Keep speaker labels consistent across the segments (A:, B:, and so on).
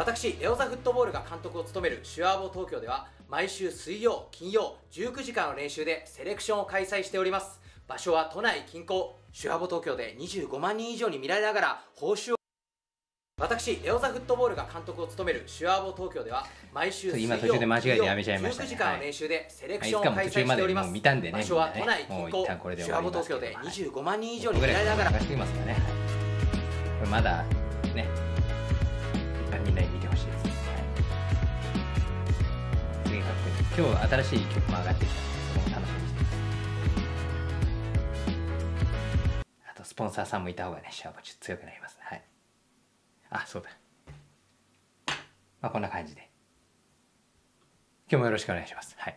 A: 私、エオザフットボールが監督を務めるシュアーボ東京では、毎週水曜、金曜、19時間の練習でセレクションを開催しております。場所は都内近郊、シュアーボ東京で25万人以上に見られながら、報酬を私、エオザフットボールが監督を務めるシュアーボ東京では、毎週水曜、今途中で間違えてやめちゃいま19時間の練習でセレクションを開催しております。はい、まで見たんでね、場所は都内近郊、シュアーボ東京で25万人以上に見られながら、これまだね、今日新しい曲も上がってきたのでそこも楽しみにしてあとスポンサーさんもいた方がねシャーち強くなりますねはいあそうだまあこんな感じで今日もよろしくお願いしますはい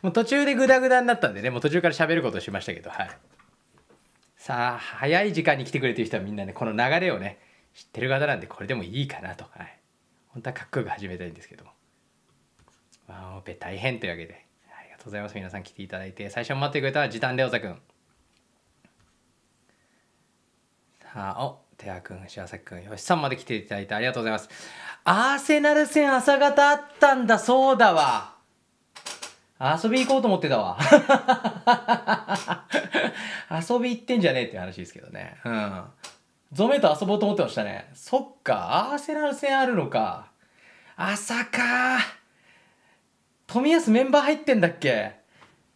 A: もう途中でグダグダになったんでねもう途中から喋ることしましたけどはいさあ早い時間に来てくれてる人はみんなねこの流れをね知ってる方なんでこれでもいいかなとはい本当はかっこよく始めたいんですけども、まオペ大変というわけでありがとうございます皆さん来ていただいて最初に待ってくれた時短レオザ君さあおテア君くん君吉さんまで来ていただいてありがとうございますアーセナル戦朝方あったんだそうだわ遊び行こうと思ってたわ 遊び行ってんじゃねえっていう話ですけどねうんゾメと遊ぼうと思ってましたね。そっか、アーセナル戦あるのか。朝か富安メンバー入ってんだっけ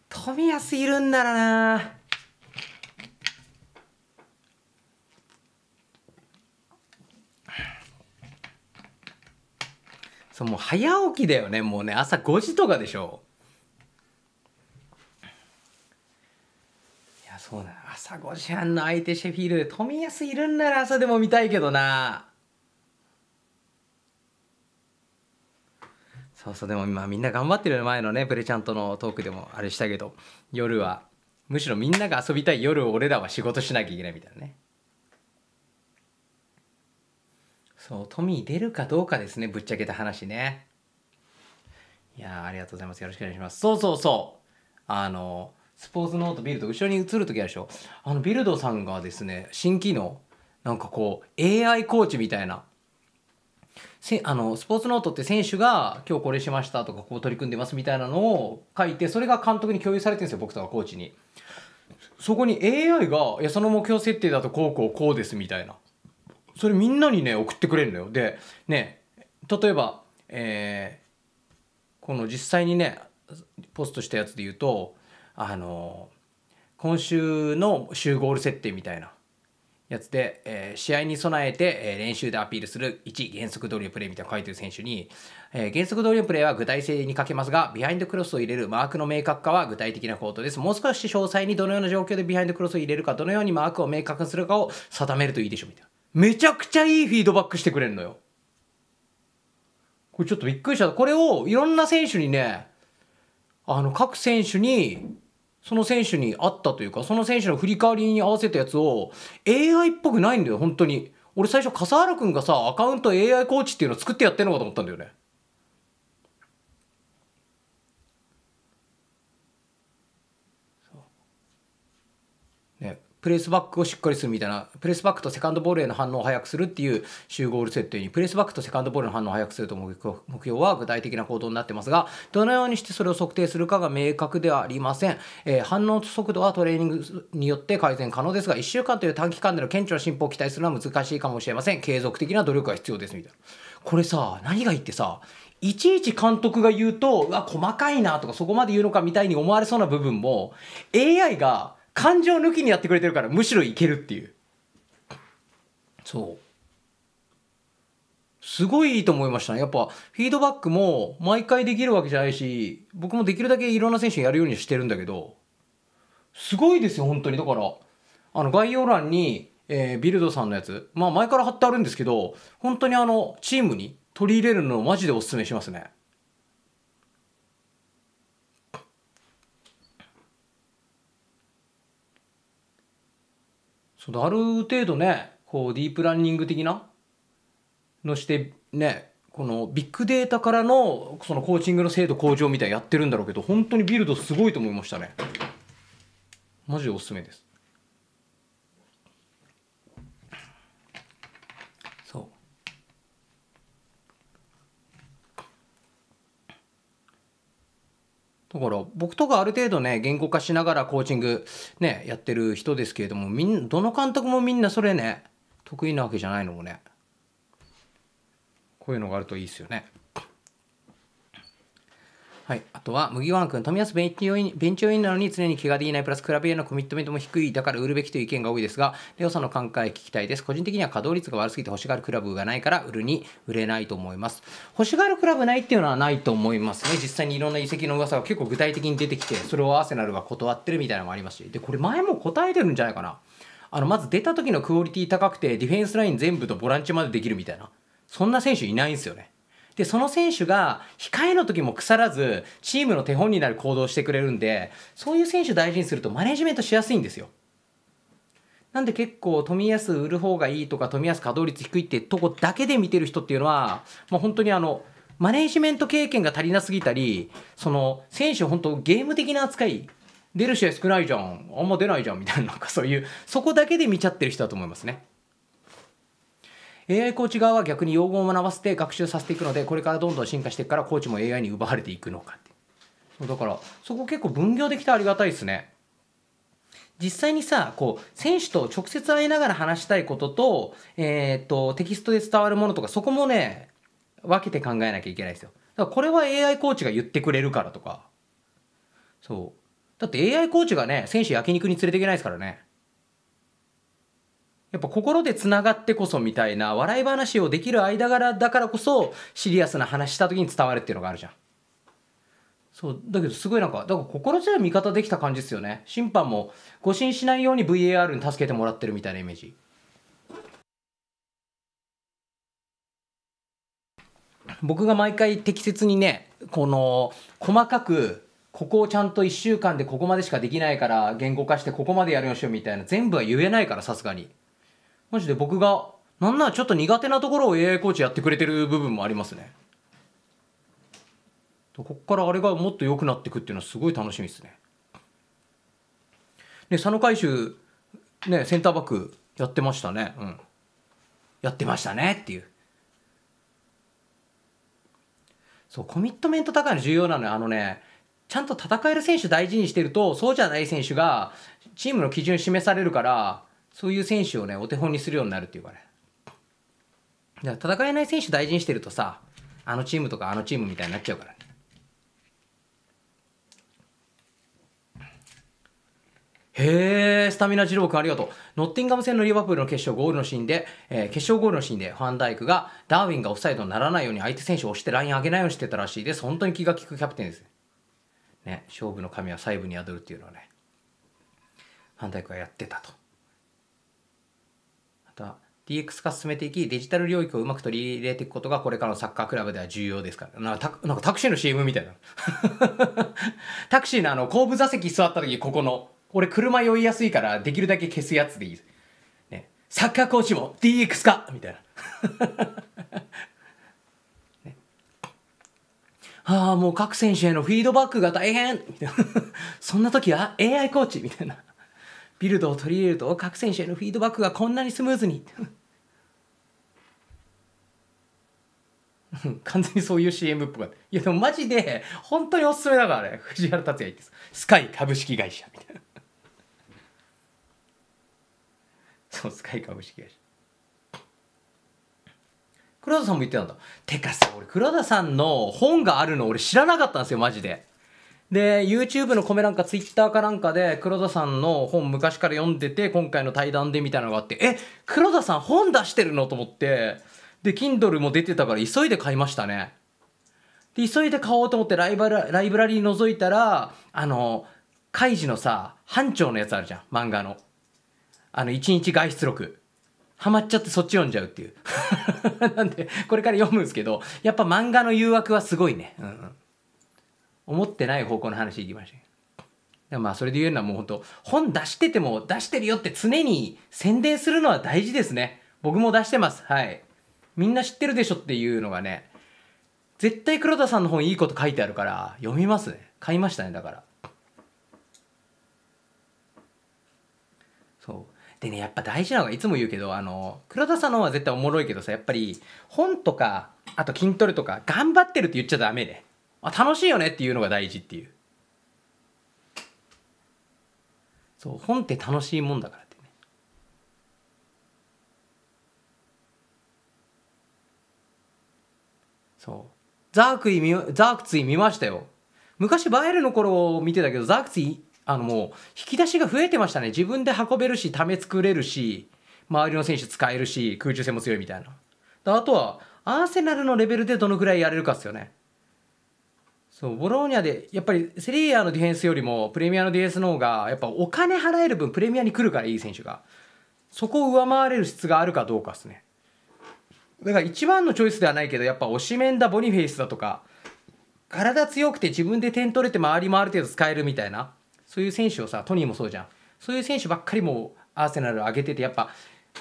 A: 富安いるんならなそうもう早起きだよねもうね朝5時とかでしょいやそうな朝5時半の相手シェフィールで富安いるんなら朝でも見たいけどなそうそうでも今みんな頑張ってる前のねプレちゃんとのトークでもあれしたけど夜はむしろみんなが遊びたい夜俺らは仕事しなきゃいけないみたいなねそうトミー出るかどうかですねぶっちゃけた話ねいやありがとうございますよろしくお願いしますそうそうそうあのスポーツノートビルド後ろに映る時あるでしょあのビルドさんがですね新機能なんかこう AI コーチみたいなせあのスポーツノートって選手が今日これしましたとかこう取り組んでますみたいなのを書いてそれが監督に共有されてるんですよ僕とかコーチに。そこに AI が「いやその目標設定だとこうこうこうです」みたいなそれみんなにね送ってくれるのよ。でね例えば、えー、この実際にねポストしたやつで言うとあの今週の週ゴール設定みたいな。やつで、えー、試合に備えて、えー、練習でアピールする1原則通りのプレーみたいなの書いてる選手に、えー、原則通りのプレーは具体性に欠けますがビハインドクロスを入れるマークの明確化は具体的なことですもう少し詳細にどのような状況でビハインドクロスを入れるかどのようにマークを明確にするかを定めるといいでしょみたいなめちゃくちゃいいフィードバックしてくれるのよこれちょっとびっくりしたこれをいろんな選手にねあの各選手にその選手に合ったというかその選手の振り返りに合わせたやつを AI っぽくないんだよ本当に俺最初笠原君がさアカウント AI コーチっていうのを作ってやってんのかと思ったんだよねプレスバックをしっかりするみたいな、プレスバックとセカンドボールへの反応を速くするっていう集合ール設定に、プレスバックとセカンドボールの反応を速くすると目標は具体的な行動になってますが、どのようにしてそれを測定するかが明確ではありません。えー、反応速度はトレーニングによって改善可能ですが、1週間という短期間での顕著な進歩を期待するのは難しいかもしれません。継続的な努力が必要ですみたいな。これさ、何がいいってさ、いちいち監督が言うと、うわ、細かいなとか、そこまで言うのかみたいに思われそうな部分も、AI が、感情抜きにやってくれてるからむしろいけるっていうそうすごいいいと思いましたね。やっぱフィードバックも毎回できるわけじゃないし、僕もできるだけいろんな選手やるようにしてるんだけど、すごいですよ、本当に。だから、あの概要欄に、えー、ビルドさんのやつ、まあ前から貼ってあるんですけど、本当にあの、チームに取り入れるのをマジでおすすめしますね。そのある程度ねこうディープランニング的なのしてねこのビッグデータからのそのコーチングの精度向上みたいなやってるんだろうけど本当にビルドすごいと思いましたねマジでおすすめですだから僕とかある程度ね言語化しながらコーチングねやってる人ですけれどもみんどの監督もみんなそれね得意なわけじゃないのもねこういうのがあるといいですよね。はい、あとは麦わら君、富安ベンチ要員なのに常に怪我でいないプラスクラブへのコミットメントも低い、だから売るべきという意見が多いですが、レオさんの考え聞きたいです。個人的には稼働率が悪すぎて欲しがるクラブがないから売るに売れないと思います。欲しがるクラブないっていうのはないと思いますね。実際にいろんな移籍の噂が結構具体的に出てきて、それをアーセナルが断ってるみたいなのもありますし、で、これ前も答えてるんじゃないかな。あの、まず出た時のクオリティ高くて、ディフェンスライン全部とボランチまでできるみたいな。そんな選手いないんですよね。で、その選手が控えの時も腐らず、チームの手本になる行動をしてくれるんで、そういう選手を大事にするとマネジメントしやすいんですよ。なんで結構、冨安売る方がいいとか、冨安稼働率低いってとこだけで見てる人っていうのは、もう本当にあの、マネジメント経験が足りなすぎたり、その、選手本当ゲーム的な扱い、出る試合少ないじゃん、あんま出ないじゃんみたいな、なんかそういう、そこだけで見ちゃってる人だと思いますね。AI コーチ側は逆に用語を学ばせて学習させていくのでこれからどんどん進化していくからコーチも AI に奪われていくのかってだからそこ結構分業できてありがたいですね実際にさこう選手と直接会いながら話したいことと,、えーと、とテキストで伝わるものとかそこもね分けて考えなきゃいけないですよだからこれは AI コーチが言ってくれるからとかそうだって AI コーチがね選手焼肉に連れていけないですからねやっぱ心でつながってこそみたいな笑い話をできる間柄だからこそシリアスな話した時に伝わるっていうのがあるじゃん。そうだけどすごいなんかだから心強い味方できた感じですよね審判も誤審しないように VAR に助けてもらってるみたいなイメージ僕が毎回適切にねこの細かくここをちゃんと1週間でここまでしかできないから言語化してここまでやるようにしようみたいな全部は言えないからさすがに。マジで僕がなんならちょっと苦手なところを AI コーチやってくれてる部分もありますねここからあれがもっと良くなっていくっていうのはすごい楽しみですねで佐野海舟ねセンターバックやってましたねうんやってましたねっていうそうコミットメント高いの重要なのよあのねちゃんと戦える選手大事にしてるとそうじゃない選手がチームの基準示されるからそういう選手をね、お手本にするようになるっていうかね。だから戦えない選手大事にしてるとさ、あのチームとかあのチームみたいになっちゃうからね。へえ、スタミナ二郎君ありがとう。ノッティンガム戦のリバプールの決勝ゴールのシーンで、えー、決勝ゴールのシーンでファンダイクがダーウィンがオフサイドにならないように相手選手を押してライン上げないようにしてたらしいです。本当に気が利くキャプテンです。ね、勝負の神は細部に宿るっていうのはね、ファンダイクはやってたと。た DX 化進めていき、デジタル領域をうまく取り入れていくことがこれからのサッカークラブでは重要ですから。なんかタクシーの CM みたいな。タクシーのあの後部座席座った時、ここの。俺車酔いやすいからできるだけ消すやつでいい。ね、サッカーコーチも DX 化みたいな。ね、ああ、もう各選手へのフィードバックが大変みたいな。そんな時は AI コーチみたいな。ビルドを取り入れると各選手へのフィードバックがこんなにスムーズに完全にそういう CM っぽた。いやでもマジで本当におすすめだからね藤原竜也言ってスカイ株式会社みたいなそうスカイ株式会社黒田さんも言ってたんだてかさ俺黒田さんの本があるの俺知らなかったんですよマジでで YouTube のコメなんか Twitter かなんかで黒田さんの本昔から読んでて今回の対談でみたいなのがあってえ黒田さん本出してるのと思ってで Kindle も出てたから急いで買いましたねで急いで買おうと思ってライブラライブラリー覗いたらあのカイジのさ班長のやつあるじゃん漫画のあの一日外出録ハマっちゃってそっち読んじゃうっていう なんでこれから読むんですけどやっぱ漫画の誘惑はすごいねうんうん思ってない方向の話いきました。まあそれで言えるのはもう本当本出してても出してるよって常に宣伝するのは大事ですね。僕も出してます。はい。みんな知ってるでしょっていうのがね、絶対黒田さんの本いいこと書いてあるから読みますね。買いましたね、だから。そう。でね、やっぱ大事なのがいつも言うけど、あの、黒田さんの方は絶対おもろいけどさ、やっぱり本とか、あと筋トレとか、頑張ってるって言っちゃダメね。まあ、楽しいよねっていうのが大事っていうそう本って楽しいもんだからってねそうザークイ見ザークツイ見ましたよ昔バエルの頃見てたけどザークツイあのもう引き出しが増えてましたね自分で運べるしため作れるし周りの選手使えるし空中戦も強いみたいなあとはアーセナルのレベルでどのくらいやれるかっすよねそうボローニャでやっぱりセリエ A のディフェンスよりもプレミアのディフェンスの方がやっぱお金払える分プレミアに来るからいい選手がそこを上回れる質があるかどうかですねだから一番のチョイスではないけどやっぱ押しメンだボニフェイスだとか体強くて自分で点取れて周りもある程度使えるみたいなそういう選手をさトニーもそうじゃんそういう選手ばっかりもアーセナル上げててやっぱ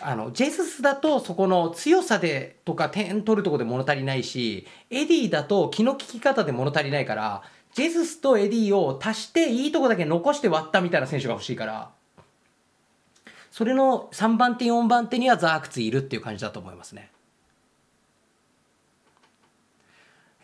A: あのジェズスだとそこの強さでとか点取るとこで物足りないしエディだと気の利き方で物足りないからジェズスとエディを足していいとこだけ残して割ったみたいな選手が欲しいからそれの3番手4番手にはザークツいるっていう感じだと思いますね。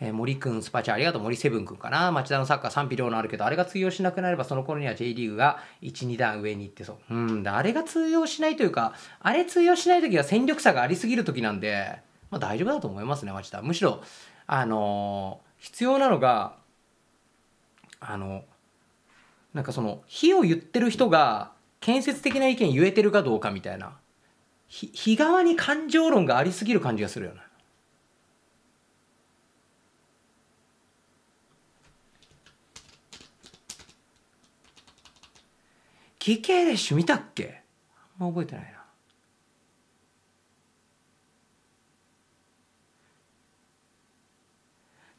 A: えー、森くん、スパチャありがとう。森セブンくんかな。町田のサッカー賛否両論あるけど、あれが通用しなくなれば、その頃には J リーグが1、2段上に行ってそう。うん。で、あれが通用しないというか、あれ通用しない時は戦力差がありすぎる時なんで、まあ大丈夫だと思いますね、町田。むしろ、あのー、必要なのが、あの、なんかその、火を言ってる人が、建設的な意見言えてるかどうかみたいな。日側に感情論がありすぎる感じがするよね。キケレッシュ見たっけあんま覚えてないな。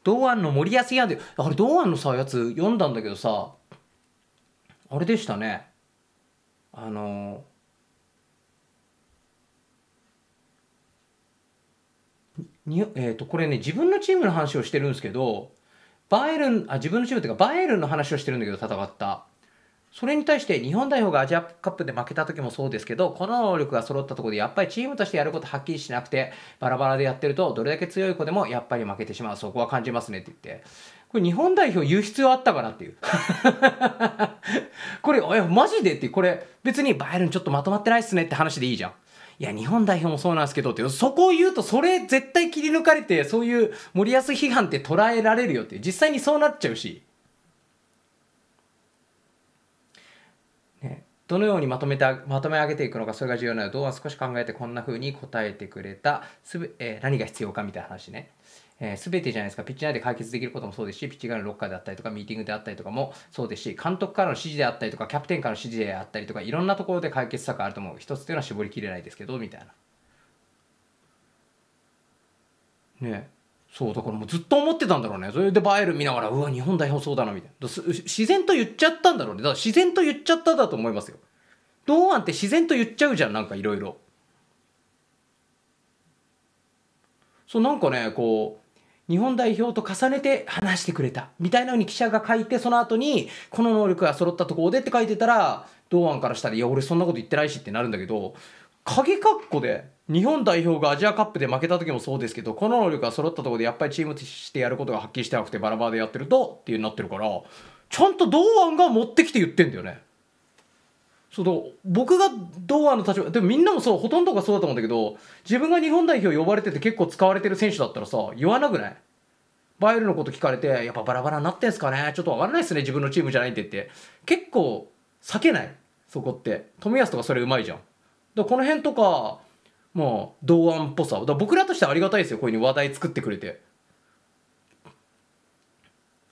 A: 堂安の森安ヤで、あれ堂安のさ、やつ読んだんだけどさ、あれでしたね。あのにえー、とこれね自分のチームの話をしてるんですけどバエルンあ自分のチームっていうかバエルンの話をしてるんだけど戦ったそれに対して日本代表がアジアカップで負けた時もそうですけど、この能力が揃ったところでやっぱりチームとしてやることはっきりしなくて、バラバラでやってるとどれだけ強い子でもやっぱり負けてしまう。そこは感じますねって言って。これ日本代表言う必要あったかなっていう これ、え、マジでってこれ別にバイエルンちょっとまとまってないっすねって話でいいじゃん。いや、日本代表もそうなんですけどって、そこを言うと、それ絶対切り抜かれて、そういう森保批判って捉えられるよって、実際にそうなっちゃうし。どのようにまとめてまとめ上げていくのかそれが重要なのでどう少し考えてこんな風に答えてくれたすべ、えー、何が必要かみたいな話ねえー、全てじゃないですか、ピッチ内で解決できることもそうですし、ピッチ側のロッカーであったりとか、ミーティングであったりとかもそうですし、監督からの指示であったりとか、キャプテンからの指示であったりとか、いろんなところで解決策あると思う。一つというのは絞りきれないですけど、みたいな。ねえ。そうだからもうずっと思ってたんだろうねそれでバイエル見ながらうわ日本代表そうだなみたいな自然と言っちゃったんだろうねだから自然と言っちゃっただと思いますよ堂安って自然と言っちゃうじゃんなんかいろいろそうなんかねこう日本代表と重ねて話してくれたみたいなうに記者が書いてその後にこの能力が揃ったとこでって書いてたら堂安からしたら「いや俺そんなこと言ってないし」ってなるんだけど影括弧で日本代表がアジアカップで負けた時もそうですけどこの能力が揃ったところでやっぱりチームとしてやることがはっきりしてなくてバラバラでやってるとっていうになってるからちゃんと堂安が持ってきて言ってんだよね。その僕が堂安の立場でもみんなもそうほとんどがそうだと思うんだけど自分が日本代表呼ばれてて結構使われてる選手だったらさ言わなくないバイエルのこと聞かれてやっぱバラバラになってんすかねちょっと分からないっすね自分のチームじゃないって言って結構避けないそこって冨安とかそれうまいじゃんだこの辺とかまあ、同案っぽさだ僕らとしてはありがたいですよこういうに話題作ってくれて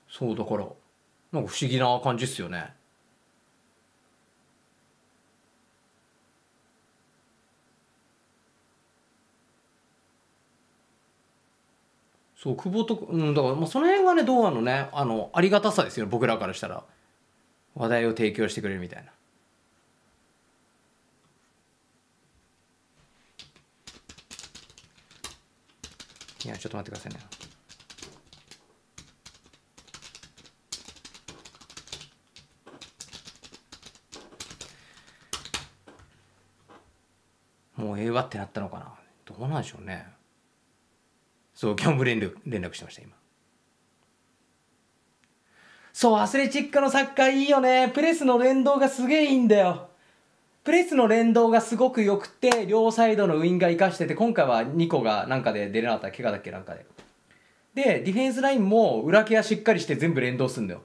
A: そうだからなんか不思議な感じっすよねそう久保とうんだからまあその辺がね同案のねあのありがたさですよ僕らからしたら話題を提供してくれるみたいなちょっと待ってくださいね。もうええわってなったのかなどうなんでしょうね。そう、業ャン連絡連絡してました、今。そう、アスレチックのサッカーいいよね。プレスの連動がすげえいいんだよ。プレスの連動がすごく良くて、両サイドのウインが活かしてて、今回は2個がなんかで出れなかった、怪我だっけなんかで。で、ディフェンスラインも裏ケアしっかりして全部連動すんのよ。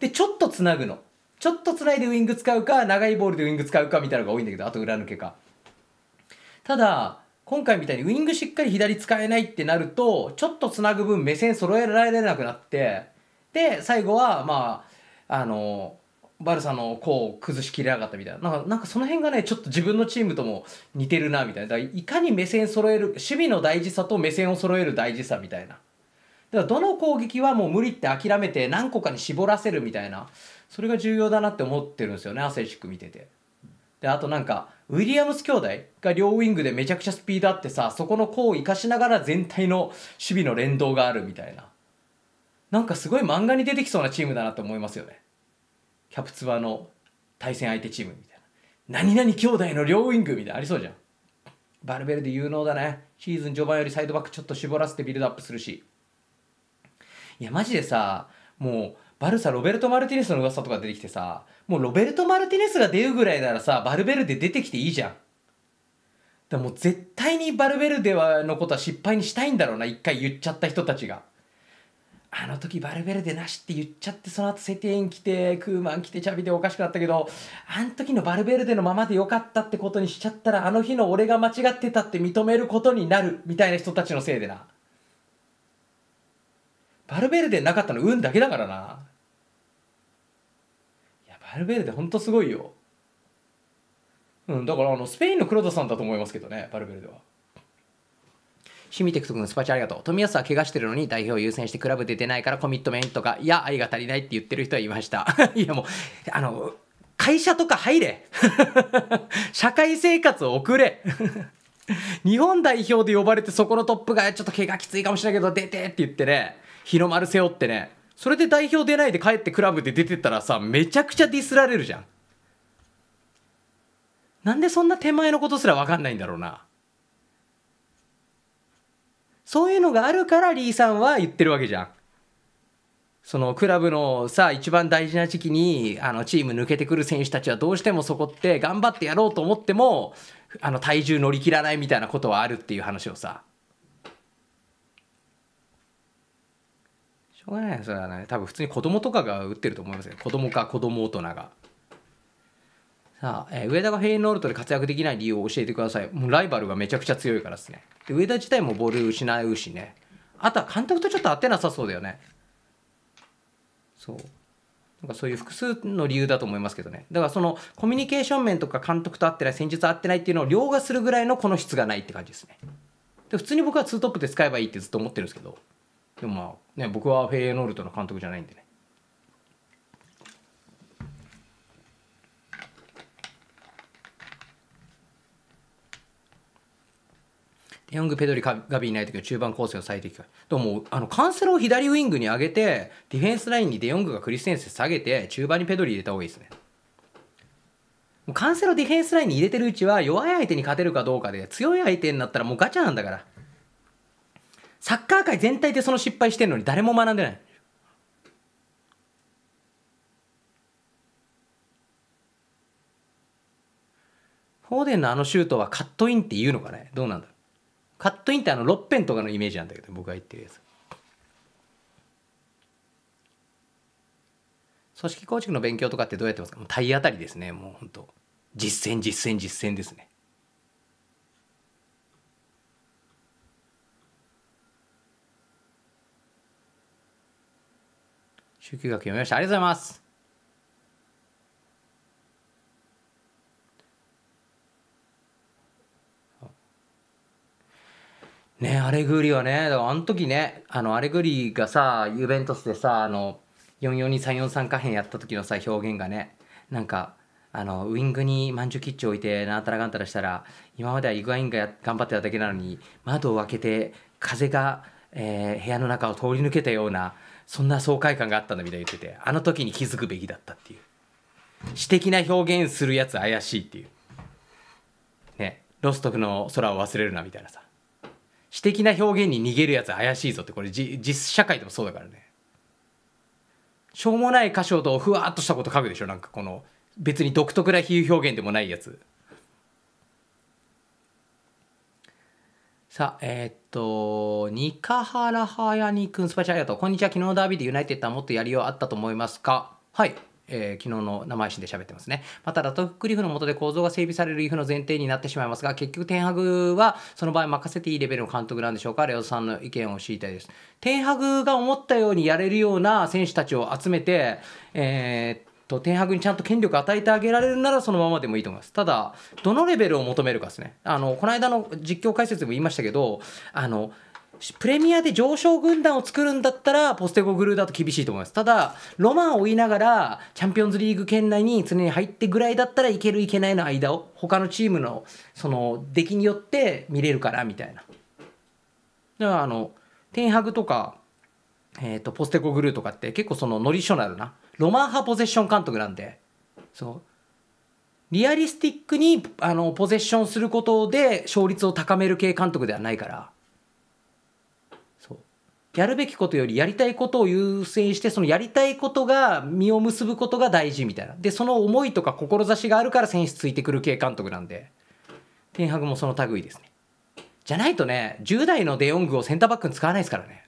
A: で、ちょっとつなぐの。ちょっとつないでウイング使うか、長いボールでウイング使うかみたいなのが多いんだけど、あと裏抜けか。ただ、今回みたいにウイングしっかり左使えないってなると、ちょっとつなぐ分目線揃えられなくなって、で、最後は、まあ、あの、バルサの子を崩しきれなかったみたいななんかなんかその辺がねちょっと自分のチームとも似てるなみたいなだからいかに目線揃える守備の大事さと目線を揃える大事さみたいなだからどの攻撃はもう無理って諦めて何個かに絞らせるみたいなそれが重要だなって思ってるんですよねアセチック見ててであとなんかウィリアムス兄弟が両ウィングでめちゃくちゃスピードあってさそこの子を生かしながら全体の守備の連動があるみたいななんかすごい漫画に出てきそうなチームだなって思いますよねキャプツバの対戦相手チームみたいな何々兄弟の両ウィングみたいなありそうじゃんバルベルデ有能だねシーズン序盤よりサイドバックちょっと絞らせてビルドアップするしいやマジでさもうバルサロベルト・マルティネスの噂とか出てきてさもうロベルト・マルティネスが出るぐらいならさバルベルデ出てきていいじゃんでもう絶対にバルベルデはのことは失敗にしたいんだろうな一回言っちゃった人たちがあの時バルベルデなしって言っちゃってその後セテエン来てクーマン来てチャビでおかしくなったけどあの時のバルベルデのままでよかったってことにしちゃったらあの日の俺が間違ってたって認めることになるみたいな人たちのせいでなバルベルデなかったの運だけだからないやバルベルデほんとすごいようんだからあのスペインの黒田さんだと思いますけどねバルベルデは。シミテクト君、スパチャありがとう。富安は怪我してるのに代表を優先してクラブ出てないからコミットメントが、いや、愛が足りないって言ってる人はいました。いや、もう、あの、会社とか入れ 社会生活を送れ 日本代表で呼ばれてそこのトップがちょっと怪我きついかもしれないけど出てって言ってね日の丸背負ってねそれで代表出ないで帰ってクラブで出てたらさめちゃくちゃディスられるじゃんなんでそんな手前のことすら分かんないんだろうなそういうのがあるからリーさんは言ってるわけじゃん。そのクラブのさ一番大事な時期にあのチーム抜けてくる選手たちはどうしてもそこって頑張ってやろうと思ってもあの体重乗り切らないみたいなことはあるっていう話をさしょうがないそれはね多分普通に子供とかが打ってると思いますよ子供か子供大人がさあ、えー、上田がフェイノールトで活躍できない理由を教えてください。もうライバルがめちゃくちゃ強いからですね。で上田自体もボール失うしね。あとは監督とちょっと合ってなさそうだよね。そう。なんかそういう複数の理由だと思いますけどね。だからそのコミュニケーション面とか監督と合ってない、戦術合ってないっていうのを凌駕するぐらいのこの質がないって感じですね。で普通に僕は2トップで使えばいいってずっと思ってるんですけど、でもまあね、僕はフェイエノールトの監督じゃないんでね。ヨング、ペドリ、ガビいない時は中盤構成の最適化。うもあの、カンセロを左ウイングに上げて、ディフェンスラインにデヨングがクリステンセ下げて、中盤にペドリ入れた方がいいですね。もうカンセロディフェンスラインに入れてるうちは、弱い相手に勝てるかどうかで、強い相手になったらもうガチャなんだから。サッカー界全体でその失敗してるのに誰も学んでない。フォーデンのあのシュートはカットインって言うのかねどうなんだカットインってあの6辺とかのイメージなんだけど僕が言ってるやつ組織構築の勉強とかってどうやってますかもう体当たりですねもう本当実践実践実践ですね中級学読みましたありがとうございますねアレグリはねだからあの時ねあのアレグリがさユベントスでさあの442343下辺やった時のさ表現がねなんかあのウイングにまんじゅうキッチン置いてなんたらかんたらしたら今まではイグアインが頑張ってただけなのに窓を開けて風が、えー、部屋の中を通り抜けたようなそんな爽快感があったんだみたいに言っててあの時に気づくべきだったっていう詩的な表現するやつ怪しいっていうねロストフの空を忘れるなみたいなさ私的な表現に逃げるやつ怪しいぞってこれ実社会でもそうだからねしょうもない箇所とふわっとしたこと書くでしょなんかこの別に独特な比喩表現でもないやつさあ、えー、っと、ニカハラハヤニくん、スパチャありがとう。こんにちは、昨日のダービーでユナイテッドはもっとやりようあったと思いますかはい。えー、昨日の生配信で喋ってますね。また、ラトフクリフの下で構造が整備されるイフの前提になってしまいますが、結局、天白はその場合任せていいレベルの監督なんでしょうかレオさんの意見を知りたいです。天白が思ったようにやれるような選手たちを集めて、えー、と天白にちゃんと権力与えてあげられるならそのままでもいいと思います。ただ、どのレベルを求めるかですね。あの、この間の実況解説でも言いましたけど、あの、プレミアで上昇軍団を作るんだったら、ポステゴグルーだと厳しいと思います。ただ、ロマンを追いながら、チャンピオンズリーグ圏内に常に入ってぐらいだったらいけるいけないの間を、他のチームの、その、出来によって見れるから、みたいな。だから、あの、テンハグとか、えっ、と、ポステゴグルーとかって結構そのノリショナルな、ロマン派ポゼッション監督なんで、そう。リアリスティックにあのポゼッションすることで勝率を高める系監督ではないから。やるべきことよりやりたいことを優先して、そのやりたいことが実を結ぶことが大事みたいな。で、その思いとか志があるから選手ついてくる系監督なんで、天白もその類ですね。じゃないとね、10代のデヨングをセンターバックに使わないですからね。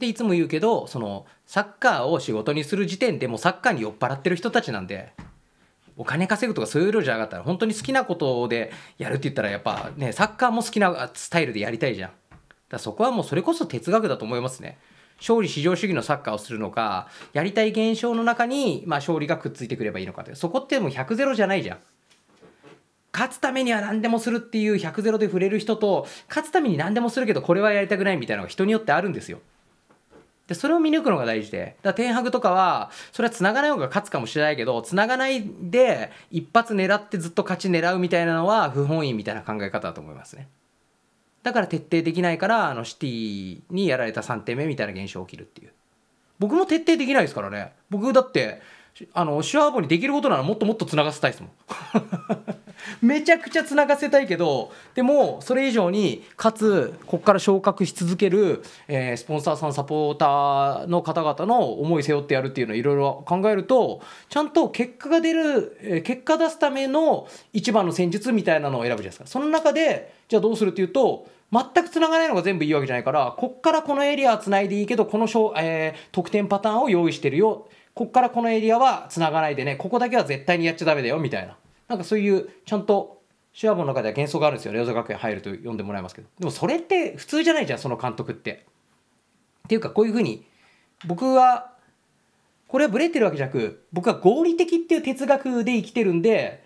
A: でいつも言うけどそのサッカーを仕事にする時点でもうサッカーに酔っ払ってる人たちなんでお金稼ぐとかそういうルじゃなかったら本当に好きなことでやるって言ったらやっぱねサッカーも好きなスタイルでやりたいじゃんだそこはもうそれこそ哲学だと思いますね勝利至上主義のサッカーをするのかやりたい現象の中に、まあ、勝利がくっついてくればいいのかってそこってもう100ゼロじゃないじゃん勝つためには何でもするっていう100ゼロで触れる人と勝つために何でもするけどこれはやりたくないみたいなのが人によってあるんですよで、それを見抜くのが大事で。だから、天白とかは、それは繋がない方が勝つかもしれないけど、繋がないで、一発狙ってずっと勝ち狙うみたいなのは、不本意みたいな考え方だと思いますね。だから徹底できないから、あの、シティにやられた3点目みたいな現象起きるっていう。僕も徹底できないですからね。僕だって、あの手ーボにできることならもっともっとつながせたいですもん めちゃくちゃつながせたいけどでもそれ以上にかつここから昇格し続ける、えー、スポンサーさんサポーターの方々の思い背負ってやるっていうのをいろいろ考えるとちゃんと結果が出る、えー、結果出すための一番の戦術みたいなのを選ぶじゃないですかその中でじゃあどうするっていうと全くつながないのが全部いいわけじゃないからこっからこのエリア繋つないでいいけどこの、えー、得点パターンを用意してるよこっからこのエリアは繋がないでね、ここだけは絶対にやっちゃダメだよ、みたいな。なんかそういう、ちゃんと、手話部の中では幻想があるんですよ。レオザ学園入ると読んでもらいますけど。でもそれって普通じゃないじゃん、その監督って。っていうか、こういうふうに、僕は、これはブレてるわけじゃなく、僕は合理的っていう哲学で生きてるんで、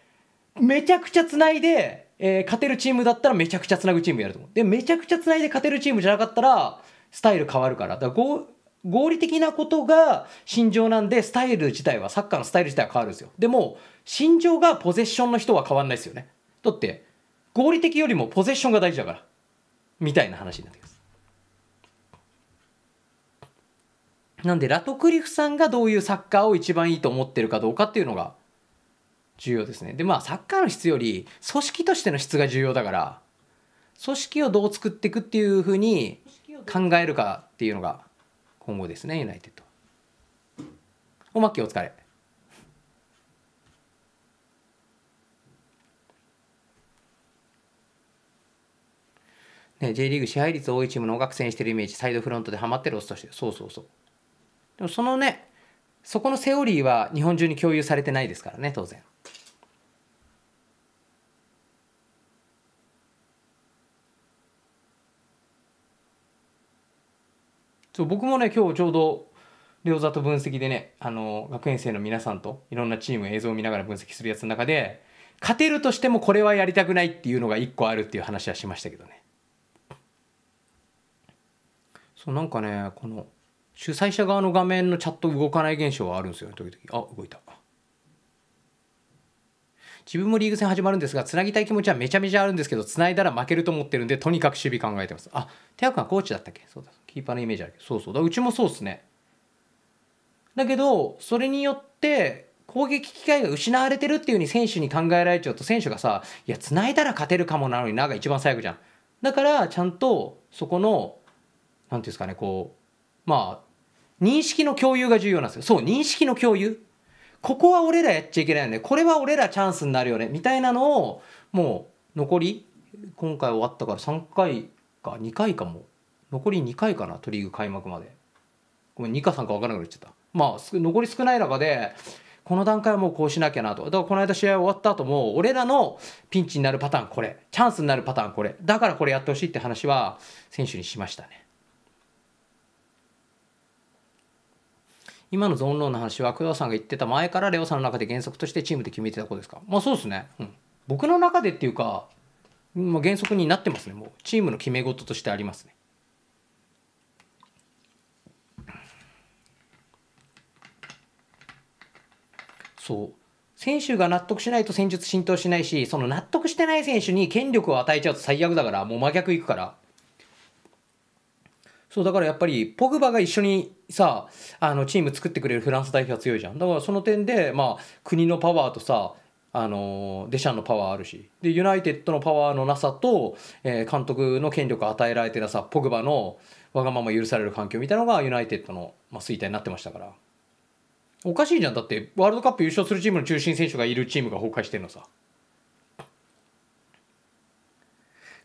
A: めちゃくちゃ繋いで、えー、勝てるチームだったらめちゃくちゃ繋ぐチームやると思う。で、めちゃくちゃ繋いで勝てるチームじゃなかったら、スタイル変わるから。だから合理的なことが心情なんで、スタイル自体は、サッカーのスタイル自体は変わるんですよ。でも、心情がポゼッションの人は変わんないですよね。だって、合理的よりもポゼッションが大事だから。みたいな話になってます。なんで、ラトクリフさんがどういうサッカーを一番いいと思ってるかどうかっていうのが重要ですね。で、まあ、サッカーの質より、組織としての質が重要だから、組織をどう作っていくっていうふうに考えるかっていうのが今後ですね、ユナイテッド。おまけお疲れ。ね、J リーグ支配率多いチームの学生にしてるイメージ、サイドフロントでハマってるオスとして、そうそうそう。でもそのね、そこのセオリーは日本中に共有されてないですからね、当然。そう僕もね今日ちょうど両座と分析でねあの学園生の皆さんといろんなチーム映像を見ながら分析するやつの中で勝てるとしてもこれはやりたくないっていうのが1個あるっていう話はしましたけどねそうなんかねこの主催者側の画面のチャット動かない現象はあるんですよね時々あ動いた自分もリーグ戦始まるんですがつなぎたい気持ちはめちゃめちゃあるんですけどつないだら負けると思ってるんでとにかく守備考えてますあ手谷君はコーチだったっけそうだキーパーのイメージあるけどそうそうだうちもそうっすねだけどそれによって攻撃機会が失われてるっていう風に選手に考えられちゃうと選手がさいや繋いだら勝てるかもなのになが一番最悪じゃんだからちゃんとそこの何ていうんですかねこうまあ認識の共有が重要なんですよそう認識の共有ここは俺らやっちゃいけないよねこれは俺らチャンスになるよねみたいなのをもう残り今回終わったから3回か2回かも残り2回かなトリーグ開幕までごめん2か3か分からなくなっちゃったまあ残り少ない中でこの段階はもうこうしなきゃなとだからこの間試合終わった後も俺らのピンチになるパターンこれチャンスになるパターンこれだからこれやってほしいって話は選手にしましたね今のゾーンローンの話は工藤さんが言ってた前からレオさんの中で原則としてチームで決めてたことですかまあそうですね、うん、僕の中でっていうか、まあ、原則になってますねもうチームの決め事としてありますねそう選手が納得しないと戦術浸透しないしその納得してない選手に権力を与えちゃうと最悪だからもう真逆いくからそうだからやっぱりポグバが一緒にさあのチーム作ってくれるフランス代表は強いじゃんだからその点で、まあ、国のパワーとさあのデシャンのパワーあるしでユナイテッドのパワーのなさと、えー、監督の権力を与えられてたさポグバのわがまま許される環境みたいなのがユナイテッドの、まあ、衰退になってましたから。おかしいじゃんだってワールドカップ優勝するチームの中心選手がいるチームが崩壊してるのさ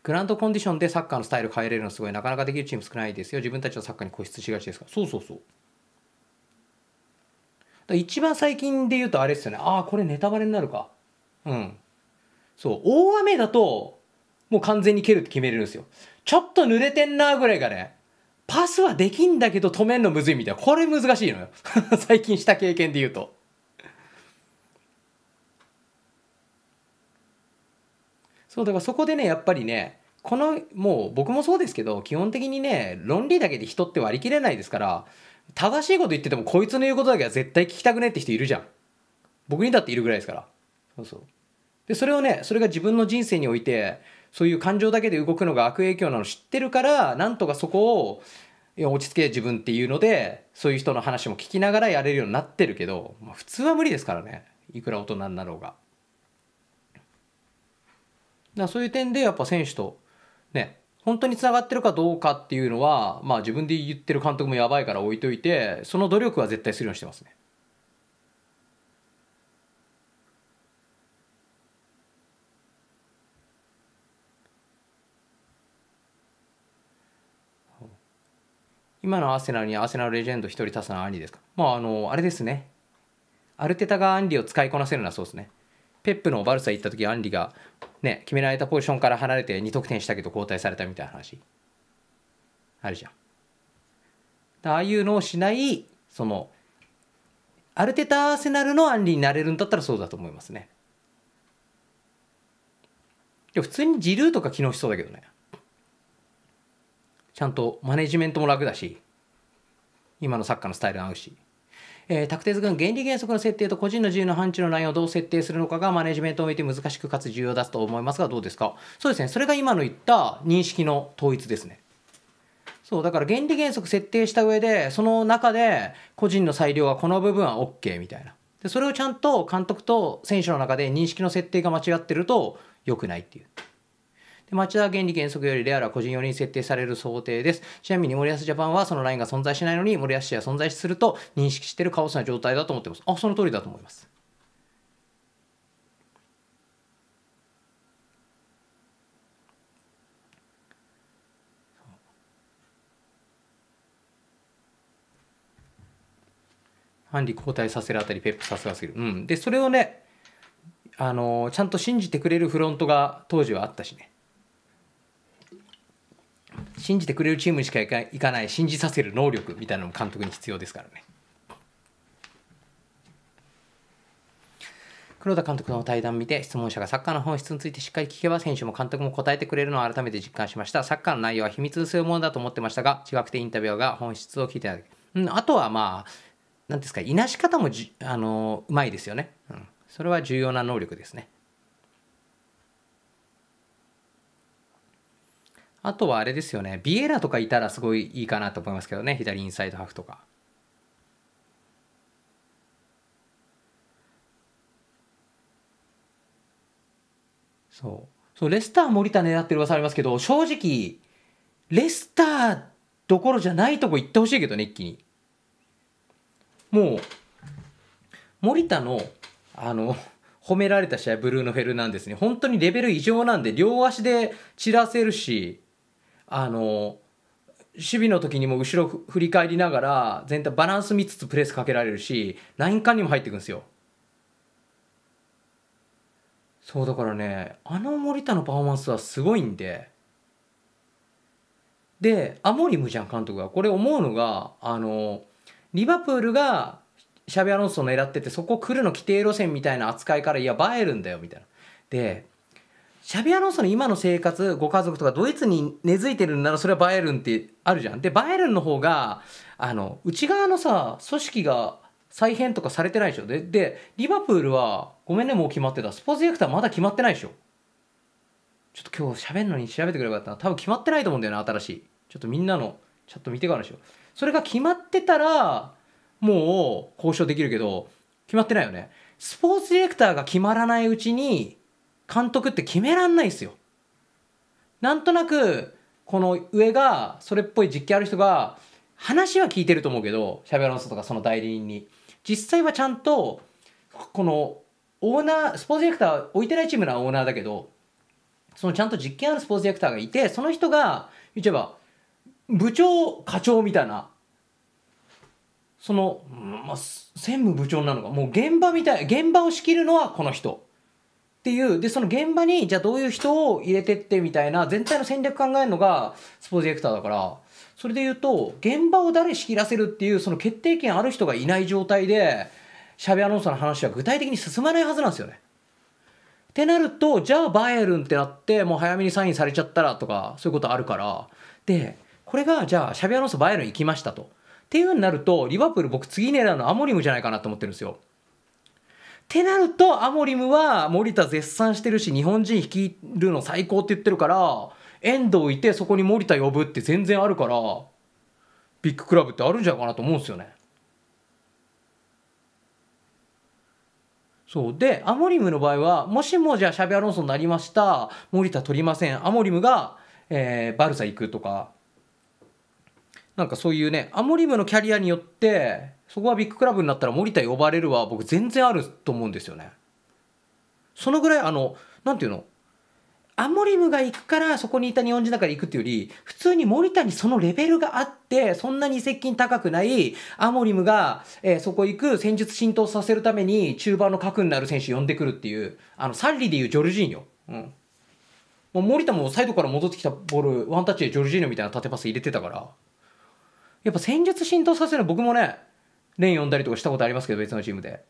A: グランドコンディションでサッカーのスタイル変えれるのすごいなかなかできるチーム少ないですよ自分たちのサッカーに固執しがちですからそうそうそう一番最近で言うとあれっすよねああこれネタバレになるかうんそう大雨だともう完全に蹴るって決めれるんですよちょっと濡れてんなぐらいがねパスはできんだけど止めんのむずいみたいな。これ難しいのよ。最近した経験で言うと。そう、だからそこでね、やっぱりね、この、もう僕もそうですけど、基本的にね、論理だけで人って割り切れないですから、正しいこと言っててもこいつの言うことだけは絶対聞きたくねって人いるじゃん。僕にだっているぐらいですから。そうそう。で、それをね、それが自分の人生において、そういう感情だけで動くのが悪影響なの知ってるからなんとかそこを落ち着け自分っていうのでそういう人の話も聞きながらやれるようになってるけど、まあ、普通は無理ですからねいくら大人になろうが。だそういう点でやっぱ選手とね本当につながってるかどうかっていうのは、まあ、自分で言ってる監督もやばいから置いといてその努力は絶対するようにしてますね。今のアーセナルにアーセナルレジェンド1人足すのはアンリですかまああのあれですねアルテタがアンリを使いこなせるのはそうですねペップのバルサ行った時アンリがね決められたポジションから離れて2得点したけど交代されたみたいな話あるじゃんああいうのをしないそのアルテタ・アーセナルのアンリになれるんだったらそうだと思いますねでも普通にジルーとか機能しそうだけどねちゃんとマネジメントも楽だし今のサッカーのスタイル合うし、えー、タクテ君原理原則の設定と個人の自由の範疇のラインをどう設定するのかがマネジメントを見て難しくかつ重要だと思いますがどうですかそうですねそれが今の言った認識の統一ですねそうだから原理原則設定した上でその中で個人の裁量はこの部分は OK みたいなでそれをちゃんと監督と選手の中で認識の設定が間違ってると良くないっていう。で町田原理原則よりレアラ個人りに設定される想定です。ちなみに森保ジャパンはそのラインが存在しないのに森保氏は存在すると認識しているカオスな状態だと思ってます。あ、その通りだと思います。ンディ交代させるあたりペップさすがすぎる、うん、でそれをねあのー、ちゃんと信じてくれるフロントが当時はあったしね信じてくれるチームにしかいかない信じさせる能力みたいなのも監督に必要ですからね黒田監督の対談見て質問者がサッカーの本質についてしっかり聞けば選手も監督も答えてくれるのを改めて実感しましたサッカーの内容は秘密にするものだと思ってましたが違くてインタビューが本質を聞いてない、うん、あとはまあ何ですかいなし方もじあのうまいですよね、うん、それは重要な能力ですねあとはあれですよね。ビエラとかいたらすごいいいかなと思いますけどね。左インサイドハーフとか。そう。そう、レスター森田狙ってる噂ありますけど、正直、レスターどころじゃないとこ行ってほしいけどね、一気に。もう、森田の、あの、褒められた試合、ブルーノ・フェルナンデスに、本当にレベル異常なんで、両足で散らせるし、あの守備の時にも後ろ振り返りながら全体バランス見つつプレスかけられるしライン間にも入っていくんですよそうだからねあの森田のパフォーマンスはすごいんででアモリムじゃん監督がこれ思うのがあのリバプールがシャビアロンソを狙っててそこ来るの規定路線みたいな扱いからいや映えるんだよみたいなでシャビアロンソの今の生活ご家族とかドイツに根付いてるんならそれはバイエルンってあるじゃん。でバイエルンの方があの内側のさ組織が再編とかされてないでしょででリバプールはごめんねもう決まってたスポーツディレクターまだ決まってないでしょちょっと今日喋るのに調べてくればよかったな多分決まってないと思うんだよな新しいちょっとみんなのチャット見てからでしょそれが決まってたらもう交渉できるけど決まってないよねスポーツディレクターが決まらないうちに監督って決めらんないですよ。なんとなくこの上がそれっぽい実験ある人が話は聞いてると思うけどシャビアロンとかその代理人に実際はちゃんとこのオーナースポーツディレクター置いてないチームのオーナーだけどそのちゃんと実験あるスポーツディレクターがいてその人が言っちゃえば部長課長みたいなその、まあ、専務部長なのかもう現場みたい現場を仕切るのはこの人っていう、で、その現場に、じゃあどういう人を入れてってみたいな、全体の戦略考えるのが、スポーツディレクターだから、それで言うと、現場を誰仕切らせるっていう、その決定権ある人がいない状態で、シャビアノンソの話は具体的に進まないはずなんですよね。ってなると、じゃあバイエルンってなって、もう早めにサインされちゃったらとか、そういうことあるから。で、これが、じゃあ、シャビアノンソバイエルン行きましたと。っていうふうになると、リバプール僕次狙うのアモリムじゃないかなと思ってるんですよ。ってなるとアモリムは森田絶賛してるし日本人率いるの最高って言ってるから遠藤いてそこに森田呼ぶって全然あるからビッグクラブってあるんじゃないかなと思うんですよね。そうでアモリムの場合はもしもじゃあシャビアロンソンになりました森田取りませんアモリムが、えー、バルサ行くとかなんかそういうね、アモリムのキャリアによって、そこはビッグクラブになったら森田呼ばれるは僕全然あると思うんですよね。そのぐらいあの、なんていうのアモリムが行くからそこにいた日本人だから行くっていうより、普通に森田にそのレベルがあって、そんなに接近高くないアモリムが、えー、そこ行く戦術浸透させるために中盤の核になる選手呼んでくるっていう、あの、サッリでいうジョルジーニョ。うん。もう森田もサイドから戻ってきたボール、ワンタッチでジョルジーニョみたいな縦パス入れてたから。やっぱ戦術浸透させるの僕もね、連呼んだりとかしたことありますけど、別のチームで。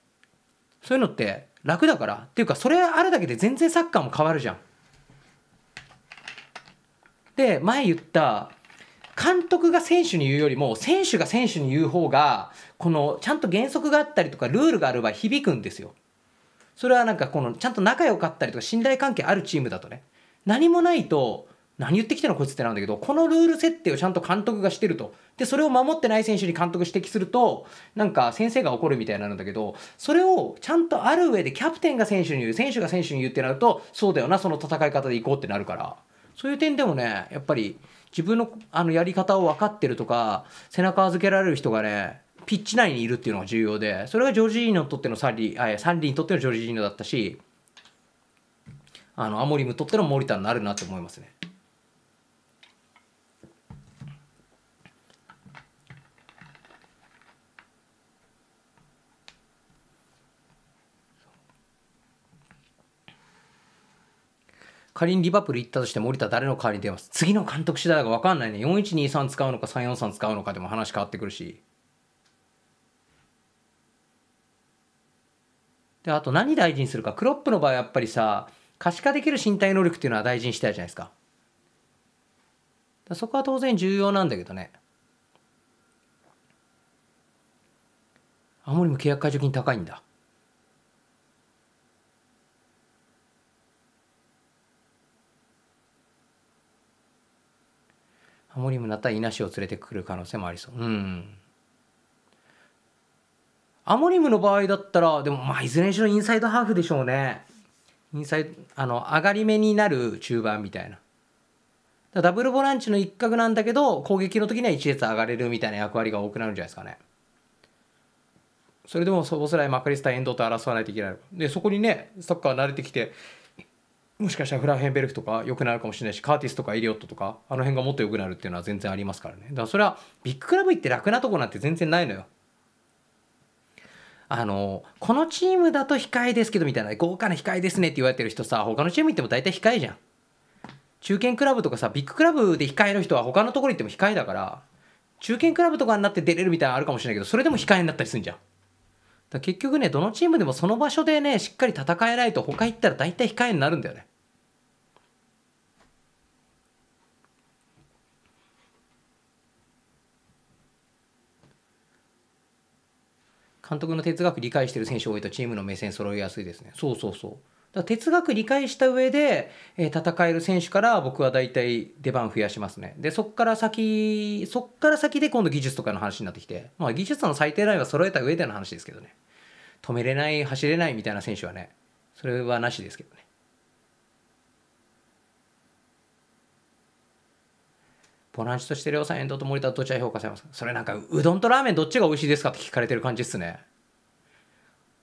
A: そういうのって楽だから。っていうか、それあるだけで全然サッカーも変わるじゃん。で、前言った、監督が選手に言うよりも、選手が選手に言う方が、この、ちゃんと原則があったりとか、ルールがある場合、響くんですよ。それはなんかこの、ちゃんと仲良かったりとか、信頼関係あるチームだとね。何もないと、何言ってきたのこいつってなんだけど、このルール設定をちゃんと監督がしてると。で、それを守ってない選手に監督指摘すると、なんか先生が怒るみたいなんだけど、それをちゃんとある上でキャプテンが選手に言う、選手が選手に言うってなると、そうだよな、その戦い方でいこうってなるから。そういう点でもね、やっぱり自分のあのやり方を分かってるとか、背中預けられる人がね、ピッチ内にいるっていうのが重要で、それがジョージーノにとってのサリー、サンリーにとってのジョージーノだったし、あのアモリムにとっての森田になるなって思いますね。仮にリバプール行ったとしても森田誰の代わりに出ます次の監督次第が分かんないね4123使うのか343使うのかでも話変わってくるしであと何大事にするかクロップの場合やっぱりさ可視化できる身体能力っていうのは大事にしたいじゃないですかそこは当然重要なんだけどね青森も契約解除金高いんだハモリムだったら稲氏を連れてくる可能性もありそう。うん。アモリムの場合だったら、でもまあいずれにしろインサイドハーフでしょうね。インサイあの、上がり目になる中盤みたいな。ダブルボランチの一角なんだけど、攻撃の時には1列上がれるみたいな役割が多くなるんじゃないですかね。それでもそボすらイ、マリスタ、遠藤と争わないといけない。で、そこにね、サッカー慣れてきて、もしかしたらフランヘンベルクとか良くなるかもしれないしカーティスとかエリオットとかあの辺がもっと良くなるっていうのは全然ありますからねだからそれはビッグクラブ行って楽なとこなんて全然ないのよあのこのチームだと控えですけどみたいな豪華な控えですねって言われてる人さ他のチーム行っても大体控えじゃん中堅クラブとかさビッグクラブで控える人は他のところ行っても控えだから中堅クラブとかになって出れるみたいなのあるかもしれないけどそれでも控えになったりするんじゃん結局ね、どのチームでもその場所でね、しっかり戦えないと、他行ったら大体控えになるんだよね。監督の哲学理解してる選手多いとチームの目線揃いやすいですね。そうそうそう。だ哲学理解した上で、え戦える選手から僕は大体出番増やしますね。で、そっから先、そっから先で今度技術とかの話になってきて、まあ技術の最低ラインは揃えた上での話ですけどね。止めれない、走れないみたいな選手はね、それはなしですけどね。ボランチとして両さん遠藤と森田どちら評価されますかそれなんかうどんとラーメンどっちが美味しいですかって聞かれてる感じっすね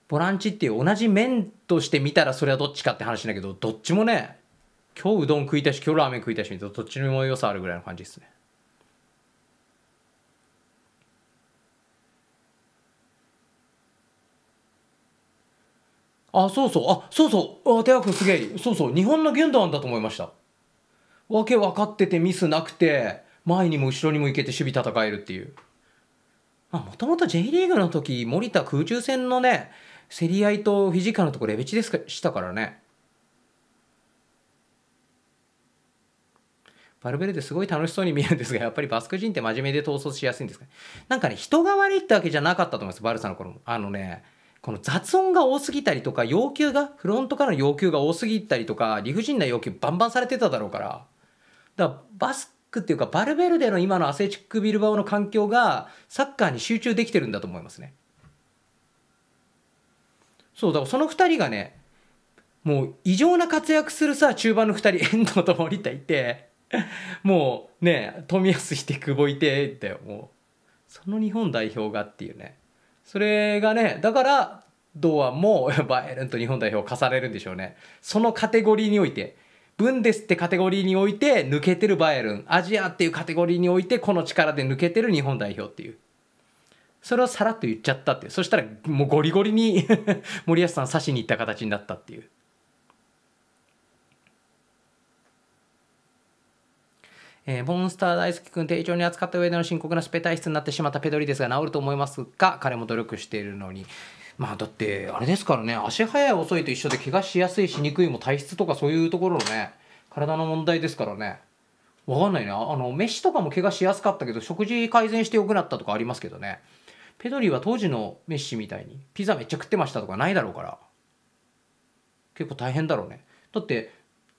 A: ボランチっていう同じ麺として見たらそれはどっちかって話だけどどっちもね今日うどん食いたし今日ラーメン食いたしどっちにも良さあるぐらいの感じっすねあそうそうあそうそうあ手くすげえそうそう日本の言んだと思いましたわけ分かっててミスなくて前にも後ろにも行けて守備戦えるっていう。もともと J リーグの時森田空中戦のね競り合いとフィジカルのとこレベチでしたからね。バルベルてすごい楽しそうに見えるんですが、やっぱりバスク人って真面目で統率しやすいんですかなんかね、人が悪いってわけじゃなかったと思います、バルサの頃も。あのね、この雑音が多すぎたりとか、要求が、フロントからの要求が多すぎたりとか、理不尽な要求バンバンされてただろうから。だから、バスクっていうか、バルベルデの今のアスレチック・ビルバオの環境が、サッカーに集中できてるんだと思いますね。そう、だからその2人がね、もう異常な活躍するさ、中盤の2人、遠藤と森田いて、もうね、冨安いて、久保いてって、もう、その日本代表がっていうね。それがね、だから、堂安もバイエルンと日本代表を重ねるんでしょうね。そのカテゴリーにおいて、ブンデスってカテゴリーにおいて抜けてるバイエルンアジアっていうカテゴリーにおいてこの力で抜けてる日本代表っていうそれをさらっと言っちゃったってそしたらもうゴリゴリに 森保さん刺しに行った形になったっていうえー、モンスター大好き君、丁重に扱った上での深刻なスペ体質になってしまったペドリですが、治ると思いますが、彼も努力しているのに、まあだってあれですからね足早い遅いと一緒で怪我しやすいしにくいも体質とかそういうところのね体の問題ですからねわかんないなあの飯とかも怪我しやすかったけど食事改善してよくなったとかありますけどねペドリは当時のメッシみたいにピザめっちゃ食ってましたとかないだろうから結構大変だろうねだって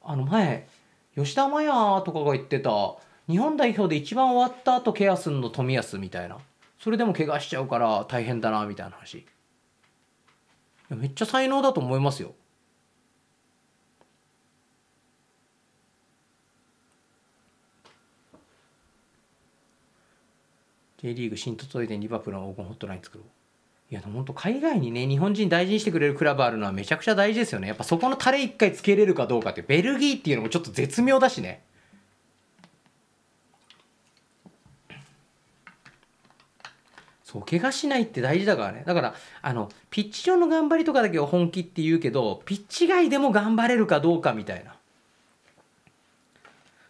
A: あの前吉田麻也とかが言ってた日本代表で一番終わった後ケアすんの冨安みたいなそれでも怪我しちゃうから大変だなみたいな話めっちゃ才能だと思いますよリーグ新でリバプールの黄金ホットライン作ろう。いや、本当海外にね、日本人大事にしてくれるクラブあるのはめちゃくちゃ大事ですよね。やっぱそこのタレ一回つけれるかどうかって、ベルギーっていうのもちょっと絶妙だしね。そう怪我しないって大事だからねだからあのピッチ上の頑張りとかだけは本気って言うけどピッチ外でも頑張れるかどうかみたいな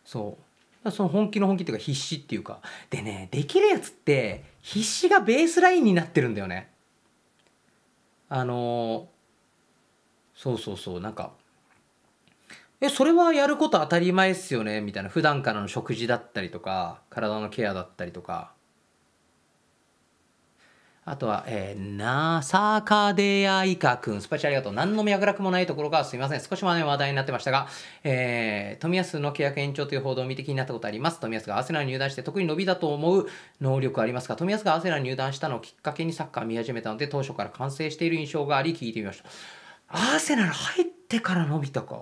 A: そうその本気の本気っていうか必死っていうかでねできるやつって必死がベースラインになってるんだよねあのそうそうそうなんかえそれはやること当たり前っすよねみたいな普段からの食事だったりとか体のケアだったりとかあとは、えー、なさかでやいかくん、スパチありがとう。何の脈絡もないところがすみません。少し前話題になってましたが、えー、富安の契約延長という報道を見て気になったことあります。富安がアーセナルに入団して特に伸びだと思う能力ありますか富安がアーセナルに入団したのをきっかけにサッカー見始めたので、当初から完成している印象があり、聞いてみました。アーセナル入ってから伸びたか。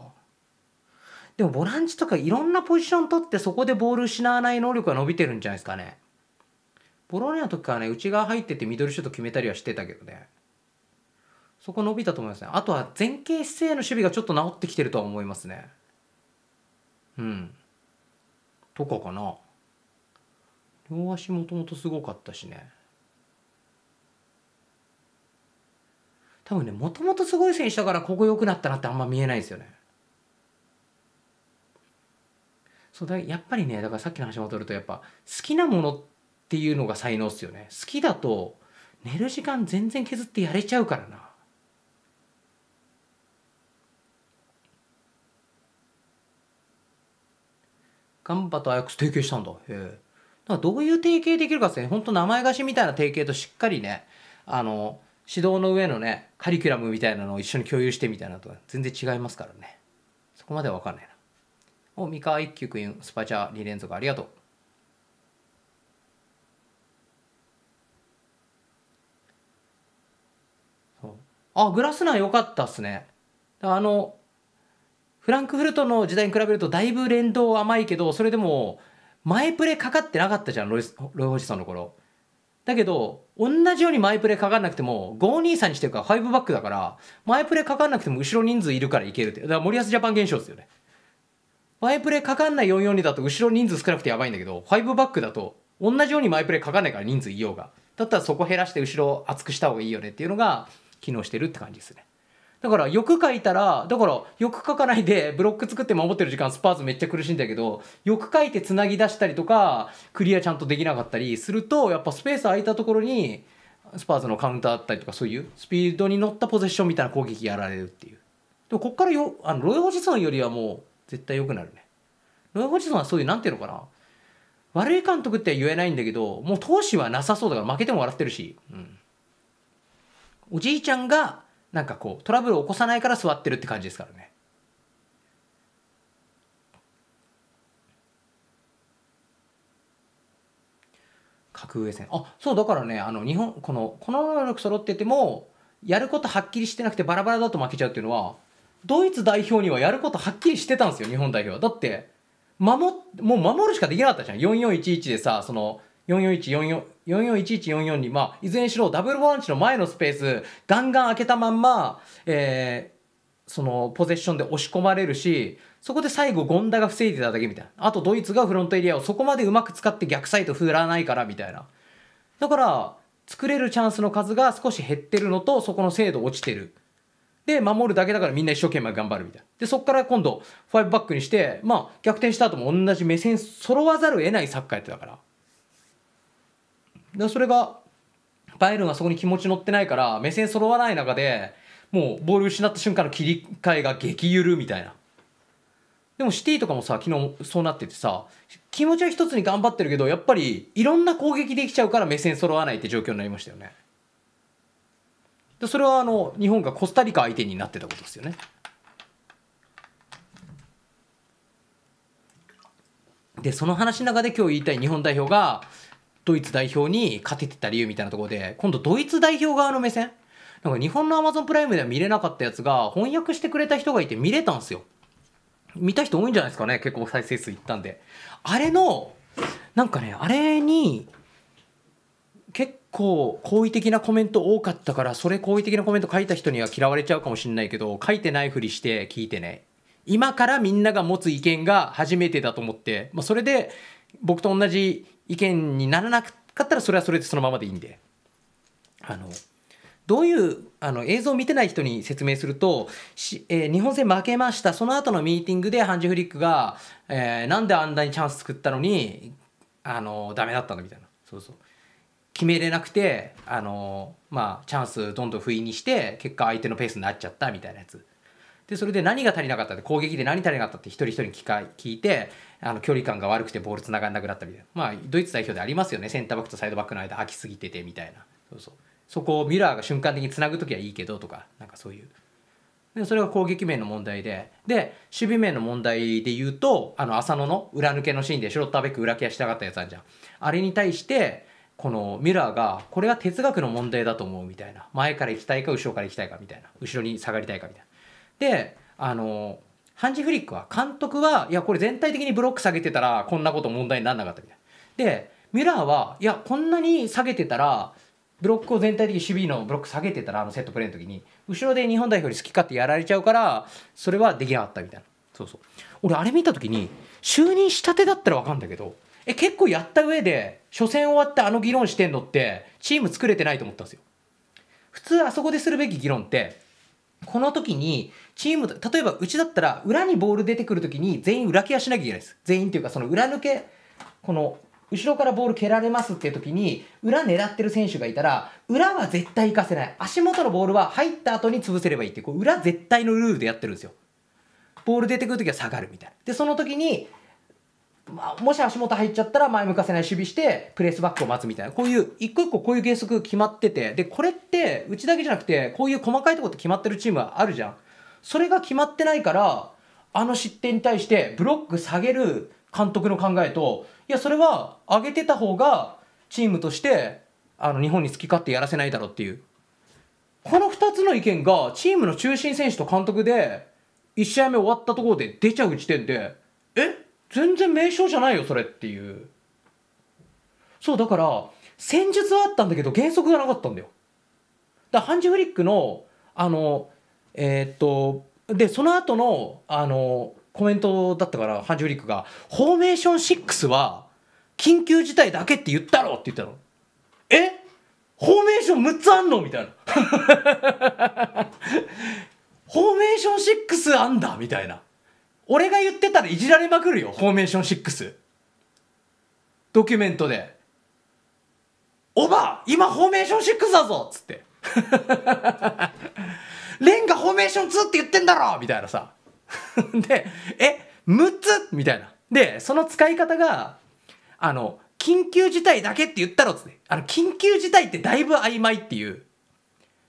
A: でもボランチとかいろんなポジション取ってそこでボール失わない能力が伸びてるんじゃないですかね。ボローニャの時からね、内側入っててミドルシュート決めたりはしてたけどね。そこ伸びたと思いますね。あとは前傾姿勢の守備がちょっと治ってきてるとは思いますね。うん。とかかな。両足もともとすごかったしね。多分ね、もともとすごい選手だからここ良くなったなってあんま見えないですよね。そうだ、やっぱりね、だからさっきの話戻るとやっぱ好きなものっていうのが才能っすよね好きだと寝る時間全然削ってやれちゃうからなガンバとアヤックス提携したんだへえだからどういう提携できるかですね本当名前貸しみたいな提携としっかりねあの指導の上のねカリキュラムみたいなのを一緒に共有してみたいなとは全然違いますからねそこまでは分かんないなお三河一休君スパチャ2連続ありがとうあ、グラスナー良かったっすね。あの、フランクフルトの時代に比べるとだいぶ連動甘いけど、それでも、前プレかかってなかったじゃん、ロイロイホジソンの頃。だけど、同じように前プレかかんなくても、523にしてるから5バックだから、前プレかかんなくても後ろ人数いるからいけるって。だから森保ジャパン現象ですよね。前プレかかんない442だと後ろ人数少なくてやばいんだけど、5バックだと同じように前プレかかんないから人数いようが。だったらそこ減らして後ろ厚くした方がいいよねっていうのが、機能してるって感じですね。だから欲書いたら、だから欲書かないでブロック作って守ってる時間スパーズめっちゃ苦しいんだけど、欲書いてつなぎ出したりとか、クリアちゃんとできなかったりすると、やっぱスペース空いたところに、スパーズのカウンターだったりとかそういうスピードに乗ったポゼッションみたいな攻撃やられるっていう。でもこっからよ、あの、ロイホジソンよりはもう絶対良くなるね。ロイホジソンはそういう、なんていうのかな。悪い監督って言えないんだけど、もう闘志はなさそうだから負けても笑ってるし。うん。おじいちゃんがなんかこうトラブルを起こさないから座ってるって感じですからね格上戦あそうだからねあの日本このこの能力揃っててもやることはっきりしてなくてバラバラだと負けちゃうっていうのはドイツ代表にはやることはっきりしてたんですよ日本代表はだって守もう守るしかできなかったじゃん4411でさその441444に、まあ、いずれにしろダブルボランチの前のスペースガンガン開けたまんま、えー、そのポゼッションで押し込まれるしそこで最後権田が防いでただけみたいなあとドイツがフロントエリアをそこまでうまく使って逆サイト振らないからみたいなだから作れるチャンスの数が少し減ってるのとそこの精度落ちてるで守るだけだからみんな一生懸命頑張るみたいなでそこから今度5バックにしてまあ逆転した後も同じ目線揃わざるを得ないサッカーやってたから。でそれがバイルンはそこに気持ち乗ってないから目線揃わない中でもうボール失った瞬間の切り替えが激るみたいなでもシティとかもさ昨日そうなっててさ気持ちは一つに頑張ってるけどやっぱりいろんな攻撃できちゃうから目線揃わないって状況になりましたよねでそれはあの日本がコスタリカ相手になってたことですよねでその話の中で今日言いたい日本代表がドイツ代表に勝ててた理由みたいなところで今度ドイツ代表側の目線なんか日本のアマゾンプライムでは見れなかったやつが翻訳してくれた人がいて見れたんですよ見た人多いんじゃないですかね結構再生数いったんであれのなんかねあれに結構好意的なコメント多かったからそれ好意的なコメント書いた人には嫌われちゃうかもしれないけど書いてないふりして聞いてね今からみんなが持つ意見が初めてだと思って、まあ、それで僕と同じ意見にならなかったらそれはそれでそのままでいいんであのどういうあの映像を見てない人に説明するとし、えー、日本戦負けましたその後のミーティングでハンジフリックが、えー、なんであんなにチャンス作ったのにあのダメだったのみたいなそうそう決めれなくてあの、まあ、チャンスどんどん不意にして結果相手のペースになっちゃったみたいなやつでそれで何が足りなかったって攻撃で何足りなかったって一人一人聞か聞いてあの距離感が悪くてボールつながんなくなったみたいな、まあ、ドイツ代表でありますよねセンターバックとサイドバックの間空きすぎててみたいなそうそうそこをミラーが瞬間的につなぐ時はいいけどとかなんかそういうでそれが攻撃面の問題でで守備面の問題で言うとあの浅野の裏抜けのシーンでシュロッターベック裏ケアしたかったやつあるじゃんあれに対してこのミラーがこれは哲学の問題だと思うみたいな前から行きたいか後ろから行きたいかみたいな後ろに下がりたいかみたいなであのーハンジ・フリックは監督はいやこれ全体的にブロック下げてたらこんなこと問題にならなかったみたいな。でミュラーはいやこんなに下げてたらブロックを全体的に守備のブロック下げてたらあのセットプレーの時に後ろで日本代表に好き勝手やられちゃうからそれはできなかったみたいなそうそう俺あれ見た時に就任したてだったら分かんだけどえ結構やった上で初戦終わってあの議論してんのってチーム作れてないと思ったんですよ普通あそこでするべき議論ってこの時にチーム例えばうちだったら裏にボール出てくる時に全員裏ケアしなきゃいけないです全員ていうかその裏抜けこの後ろからボール蹴られますっていう時に裏狙ってる選手がいたら裏は絶対行かせない足元のボールは入った後に潰せればいいっていうこう裏絶対のルールでやってるんですよボール出てくる時は下がるみたいなでその時にまあ、もし足元入っちゃったら前向かせない守備してプレスバックを待つみたいなこういう一個一個こういう原則決まっててでこれってうちだけじゃなくてこういう細かいとこって決まってるチームはあるじゃんそれが決まってないからあの失点に対してブロック下げる監督の考えといやそれは上げてた方がチームとしてあの日本に好き勝手やらせないだろうっていうこの2つの意見がチームの中心選手と監督で1試合目終わったところで出ちゃう時点でえっ全然名称じゃないよそれっていうそうだから戦術はあったんだけど原則がなかったんだよだハンジ・フリックのあのえー、っとでその後のあのコメントだったからハンジ・フリックが「フォーメーション6は緊急事態だけって言ったろ」って言ったのえフォーメーション6つあんのみたいな フォーメーション6あんだみたいな俺が言ってたらいじられまくるよ、フォーメーション6。ドキュメントで。おば今フォーメーション6だぞつって。レンがフォーメーション2って言ってんだろみたいなさ。で、え、6つみたいな。で、その使い方が、あの、緊急事態だけって言ったろつって。あの、緊急事態ってだいぶ曖昧っていう。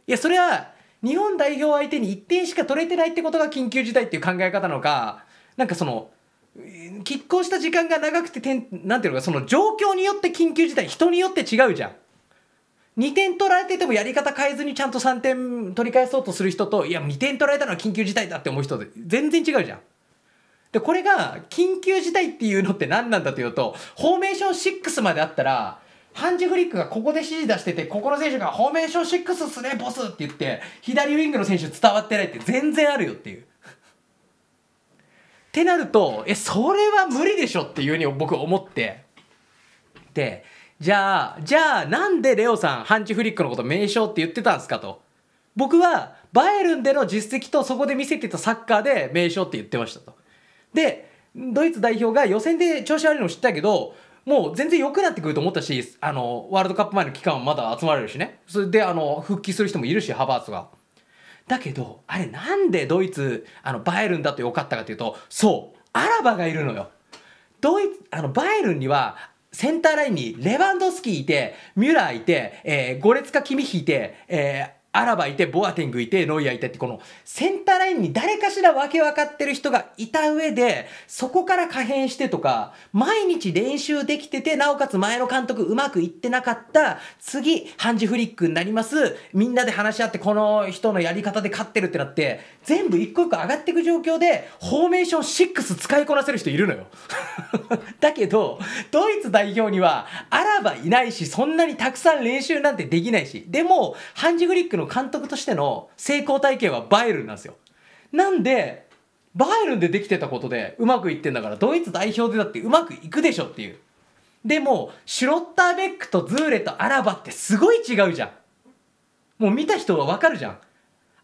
A: いや、それは、日本代表相手に1点しか取れてないってことが緊急事態っていう考え方なのか、なんかその拮抗した時間が長くててんなんていうのかその状況によって緊急事態人によって違うじゃん。2点取られててもやり方変えずにちゃんと3点取り返そうとする人といや2点取られたのは緊急事態だって思う人で全然違うじゃん。でこれが緊急事態っていうのって何なんだというとフォーメーション6まであったらハンジフリックがここで指示出しててここの選手が「フォーメーション6っすねボス」って言って左ウィングの選手伝わってないって全然あるよっていう。ってなるとえそれは無理でしょっていうふうに僕思ってでじゃあじゃあなんでレオさんハンチフリックのこと名称って言ってたんですかと僕はバイエルンでの実績とそこで見せてたサッカーで名称って言ってましたとでドイツ代表が予選で調子悪いの知ったけどもう全然良くなってくると思ったしあのワールドカップ前の期間はまだ集まれるしねそれであの復帰する人もいるしハバーツが。だけどあれなんでドイツあのバイエルンだとよかったかというとそうアラバがいるのよドイツあのバイエルンにはセンターラインにレバンドスキーいてミュラーいて、えー、ゴレツカ・キミヒいて、えーアラバいて、ボアテングいて、ノイアいてって、このセンターラインに誰かしら分け分かってる人がいた上で、そこから可変してとか、毎日練習できてて、なおかつ前の監督うまくいってなかった、次、ハンジフリックになります、みんなで話し合って、この人のやり方で勝ってるってなって、全部一個一個上がっていく状況で、フォーメーション6使いこなせる人いるのよ だけど、ドイツ代表には、アラバいないし、そんなにたくさん練習なんてできないし、でも、ハンジフリックのの監督としての成功体験はバイルンなんですよ。なんでバイルンでできてたことでうまくいってんだからドイツ代表でだってうまくいくでしょっていう。でもシュロッターベックとズーレとアラバってすごい違うじゃん。もう見た人はわかるじゃん。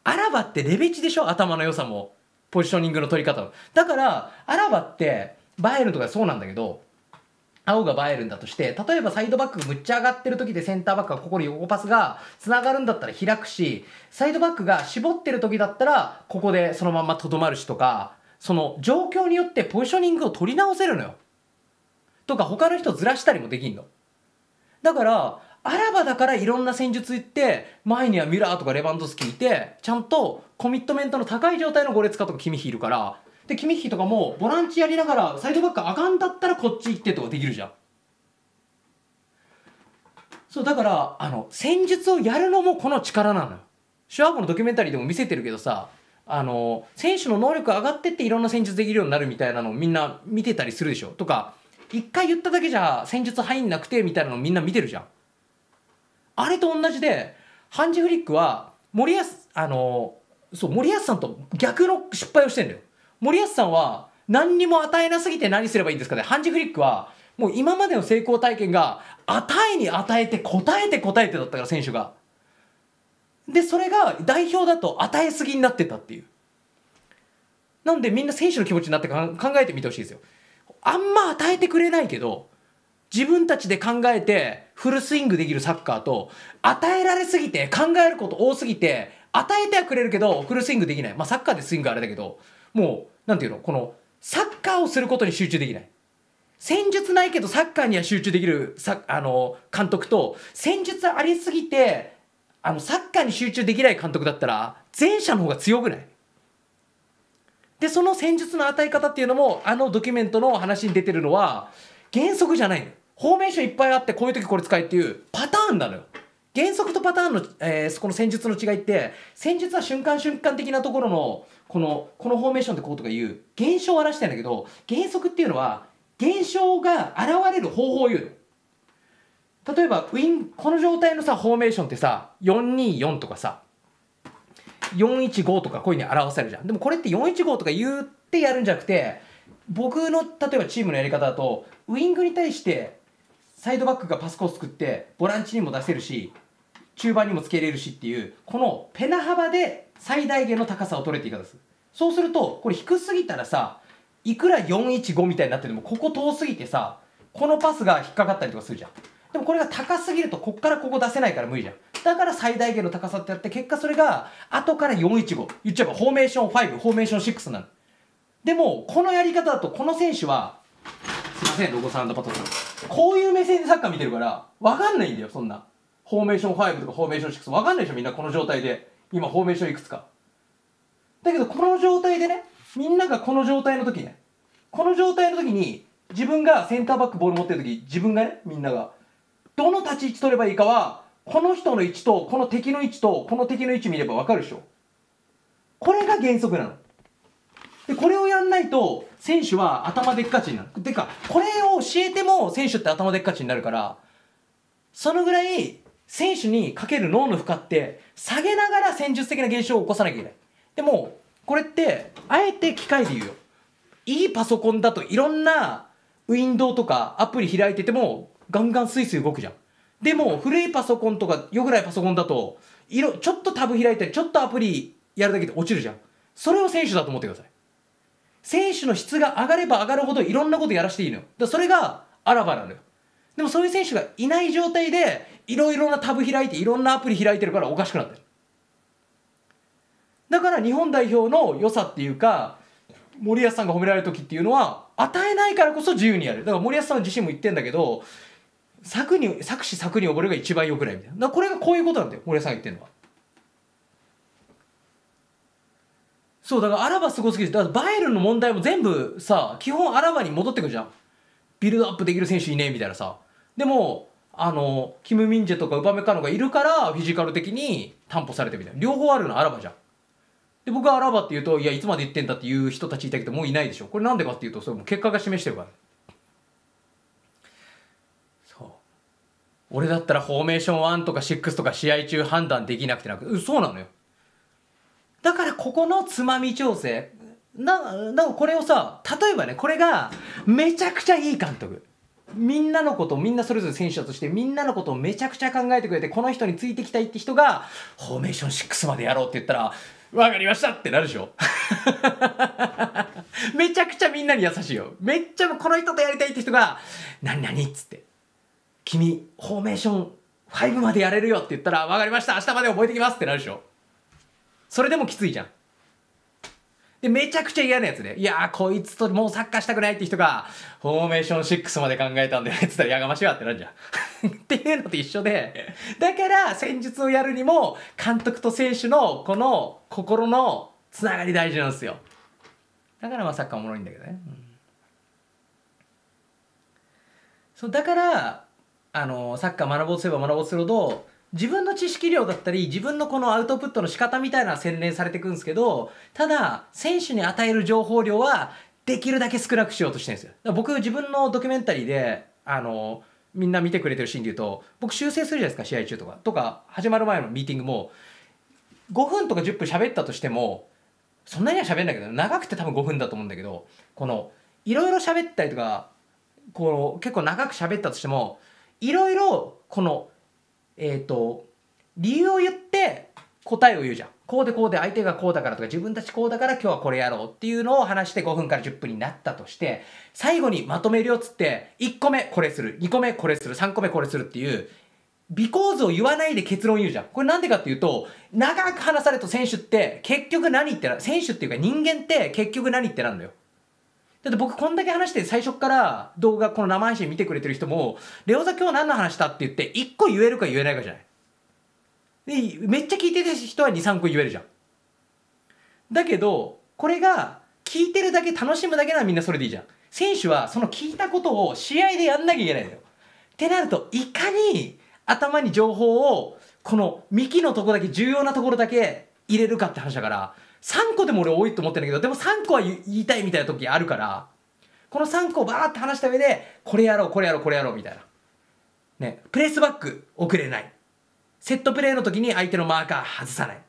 A: アラバってレベチでしょ頭の良さもポジショニングの取り方も。だからアラバってバイエルンとかそうなんだけど青が映えるんだとして、例えばサイドバックむっちゃ上がってる時でセンターバックがここに横パスが繋がるんだったら開くし、サイドバックが絞ってる時だったら、ここでそのままとどまるしとか、その状況によってポジショニングを取り直せるのよ。とか他の人ずらしたりもできんの。だから、あらばだからいろんな戦術行って、前にはミュラーとかレバンドスキーいて、ちゃんとコミットメントの高い状態のゴレツカとか君ミヒいるから、で君引きとかもボランチやりながらサイドバックあかんだったらこっち行ってとかできるじゃんそうだからあの戦術をやるのもこの力なのよシュワーブのドキュメンタリーでも見せてるけどさあの選手の能力上がってっていろんな戦術できるようになるみたいなのをみんな見てたりするでしょとか一回言っただけじゃ戦術入んなくてみたいなのみんな見てるじゃんあれと同じでハンジフリックは森保あのそう森保さんと逆の失敗をしてんだよ森保さんは何にも与えなすぎて何すればいいんですかねハンジフリックはもう今までの成功体験が与えに与えて答えて答えてだったから選手がでそれが代表だと与えすぎになってたっていうなんでみんな選手の気持ちになって考えてみてほしいですよあんま与えてくれないけど自分たちで考えてフルスイングできるサッカーと与えられすぎて考えること多すぎて与えてはくれるけどフルスイングできないまあサッカーでスイングあれだけどもなんていうのこのサッカーをすることに集中できない戦術ないけどサッカーには集中できるさあの監督と戦術ありすぎてあのサッカーに集中できない監督だったら前者の方が強くないでその戦術の与え方っていうのもあのドキュメントの話に出てるのは原則じゃないのフォーメーションいっぱいあってこういう時これ使えっていうパターンなのよ原則とパターンの、えー、この戦術の違いって戦術は瞬間瞬間的なところのこのこのフォーメーションってこうとかいう現象を表したいんだけど原則っていうのは現象が現れる方法を言うの例えばウィンこの状態のさフォーメーションってさ424とかさ415とかこういうふうに表せるじゃんでもこれって415とか言ってやるんじゃなくて僕の例えばチームのやり方だとウイングに対してサイドバックがパスコース作ってボランチにも出せるし中盤にもつけれるしっていうこのペナ幅で最大限の高さを取れって言い方ですそうするとこれ低すぎたらさいくら415みたいになっててもここ遠すぎてさこのパスが引っかかったりとかするじゃんでもこれが高すぎるとこっからここ出せないから無理じゃんだから最大限の高さってやって結果それが後から415言っちゃえばフォーメーション5フォーメーション6なのでもこのやり方だとこの選手はすいませんロゴサンドパトさんこういう目線でサッカー見てるから分かんないんだよそんなフォーメーション5とかフォーメーション6分かんないでしょみんなこの状態で今フォーメーションいくつかだけどこの状態でねみんながこの状態の時ねこの状態の時に自分がセンターバックボール持ってる時自分がねみんながどの立ち位置取ればいいかはこの人の位置とこの敵の位置とこの敵の位置見ればわかるでしょこれが原則なのでこれをやんないと選手は頭でっかちになるてかこれを教えても選手って頭でっかちになるからそのぐらい選手にかける脳の負荷って下げながら戦術的な現象を起こさなきゃいけない。でも、これって、あえて機械で言うよ。いいパソコンだといろんなウィンドウとかアプリ開いててもガンガンスイスイ動くじゃん。でも、古いパソコンとか、よくないパソコンだと、色、ちょっとタブ開いたり、ちょっとアプリやるだけで落ちるじゃん。それを選手だと思ってください。選手の質が上がれば上がるほどいろんなことやらせていいのよ。だそれがあらばなのよ。でもそういう選手がいない状態でいろいろなタブ開いていろんなアプリ開いてるからおかしくなってるだから日本代表の良さっていうか森保さんが褒められる時っていうのは与えないからこそ自由にやるだから森保さん自身も言ってんだけど作に作詞作に溺れが一番よくないみたいなこれがこういうことなんだよ森保さんが言ってるのはそうだからアラバすごすぎるだからバイエルの問題も全部さ基本アラバに戻ってくるじゃんビルドアップできる選手いねえみたいなさでもあのキム・ミンジェとかウパメカノがいるからフィジカル的に担保されてみたいな両方あるのアラバじゃんで僕はアラバって言うといやいつまで言ってんだっていう人たちいたけどもういないでしょこれなんでかっていうとそれも結果が示してるからそう俺だったらフォーメーション1とか6とか試合中判断できなくてなくそうなのよだからここのつまみ調整な、なこれをさ、例えばね、これがめちゃくちゃいい監督。みんなのことみんなそれぞれ選手だとしてみんなのことをめちゃくちゃ考えてくれてこの人についてきたいって人がフォーメーション6までやろうって言ったら分かりましたってなるでしょ めちゃくちゃみんなに優しいよめっちゃこの人とやりたいって人が「何々」っつって「君フォーメーション5までやれるよ」って言ったら「分かりました明日まで覚えてきます」ってなるでしょそれでもきついじゃんで、めちゃくちゃ嫌なやつで、いやー、こいつともうサッカーしたくないって人が、フォーメーション6まで考えたんで、つったらやがましいわってなるじゃん。っていうのと一緒で、だから戦術をやるにも、監督と選手のこの心のつながり大事なんですよ。だからまあサッカーおもろいんだけどね。うん、そうだから、あのー、サッカー学ぼうとすれば学ぼうとするほど、自分の知識量だったり自分のこのアウトプットの仕方みたいなのは洗練されていくんですけどただ選手に与える情報量はできるだけ少なくしようとしてるんですよ。僕自分のドキュメンタリーであのみんな見てくれてるシーンで言うと僕修正するじゃないですか試合中とかとか始まる前のミーティングも5分とか10分喋ったとしてもそんなには喋んないけど長くて多分5分だと思うんだけどこのいろいろ喋ったりとかこう結構長く喋ったとしてもいろいろこのえっ、ー、と理由を言って答えを言うじゃんこうでこうで相手がこうだからとか自分たちこうだから今日はこれやろうっていうのを話して5分から10分になったとして最後にまとめるよっつって1個目これする2個目これする3個目これするっていう微構図を言わないで結論言うじゃん。これなんでかっていうと、長く話されると選手って結局何言ってな、選手っていうか人間って結局何言ってなんだよ。だって僕こんだけ話して最初から動画この生配信見てくれてる人も「レオザ今日何の話した?」って言って1個言えるか言えないかじゃない。でめっちゃ聞いてる人は23個言えるじゃん。だけどこれが聞いてるだけ楽しむだけならみんなそれでいいじゃん。選手はその聞いたことを試合でやんなきゃいけないだよ。ってなるといかに頭に情報をこの幹のとこだけ重要なところだけ入れるかって話だから3個でも俺多いと思ってるんだけどでも3個は言いたいみたいな時あるからこの3個をバーって話した上でこれやろうこれやろうこれやろうみたいなねプレスバック遅れないセットプレーの時に相手のマーカー外さない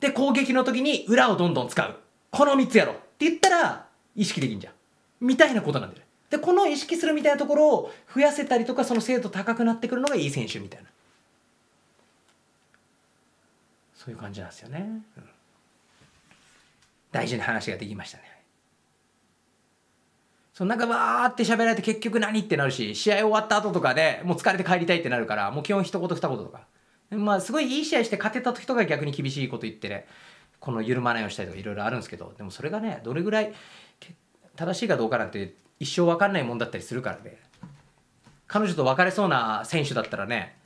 A: で攻撃の時に裏をどんどん使うこの3つやろうって言ったら意識できんじゃんみたいなことなんだよねでこの意識するみたいなところを増やせたりとかその精度高くなってくるのがいい選手みたいなそういう感じなんですよね、うん大事な話ができましたね。そのなんかわーって喋られて結局何ってなるし、試合終わった後とかでもう疲れて帰りたいってなるから、もう基本一言二言とか。まあすごいいい試合して勝てた人が逆に厳しいこと言ってね、この緩まないをしたりとかいろいろあるんですけど、でもそれがね、どれぐらい正しいかどうかなんて一生わかんないもんだったりするからね。彼女と別れそうな選手だったらね、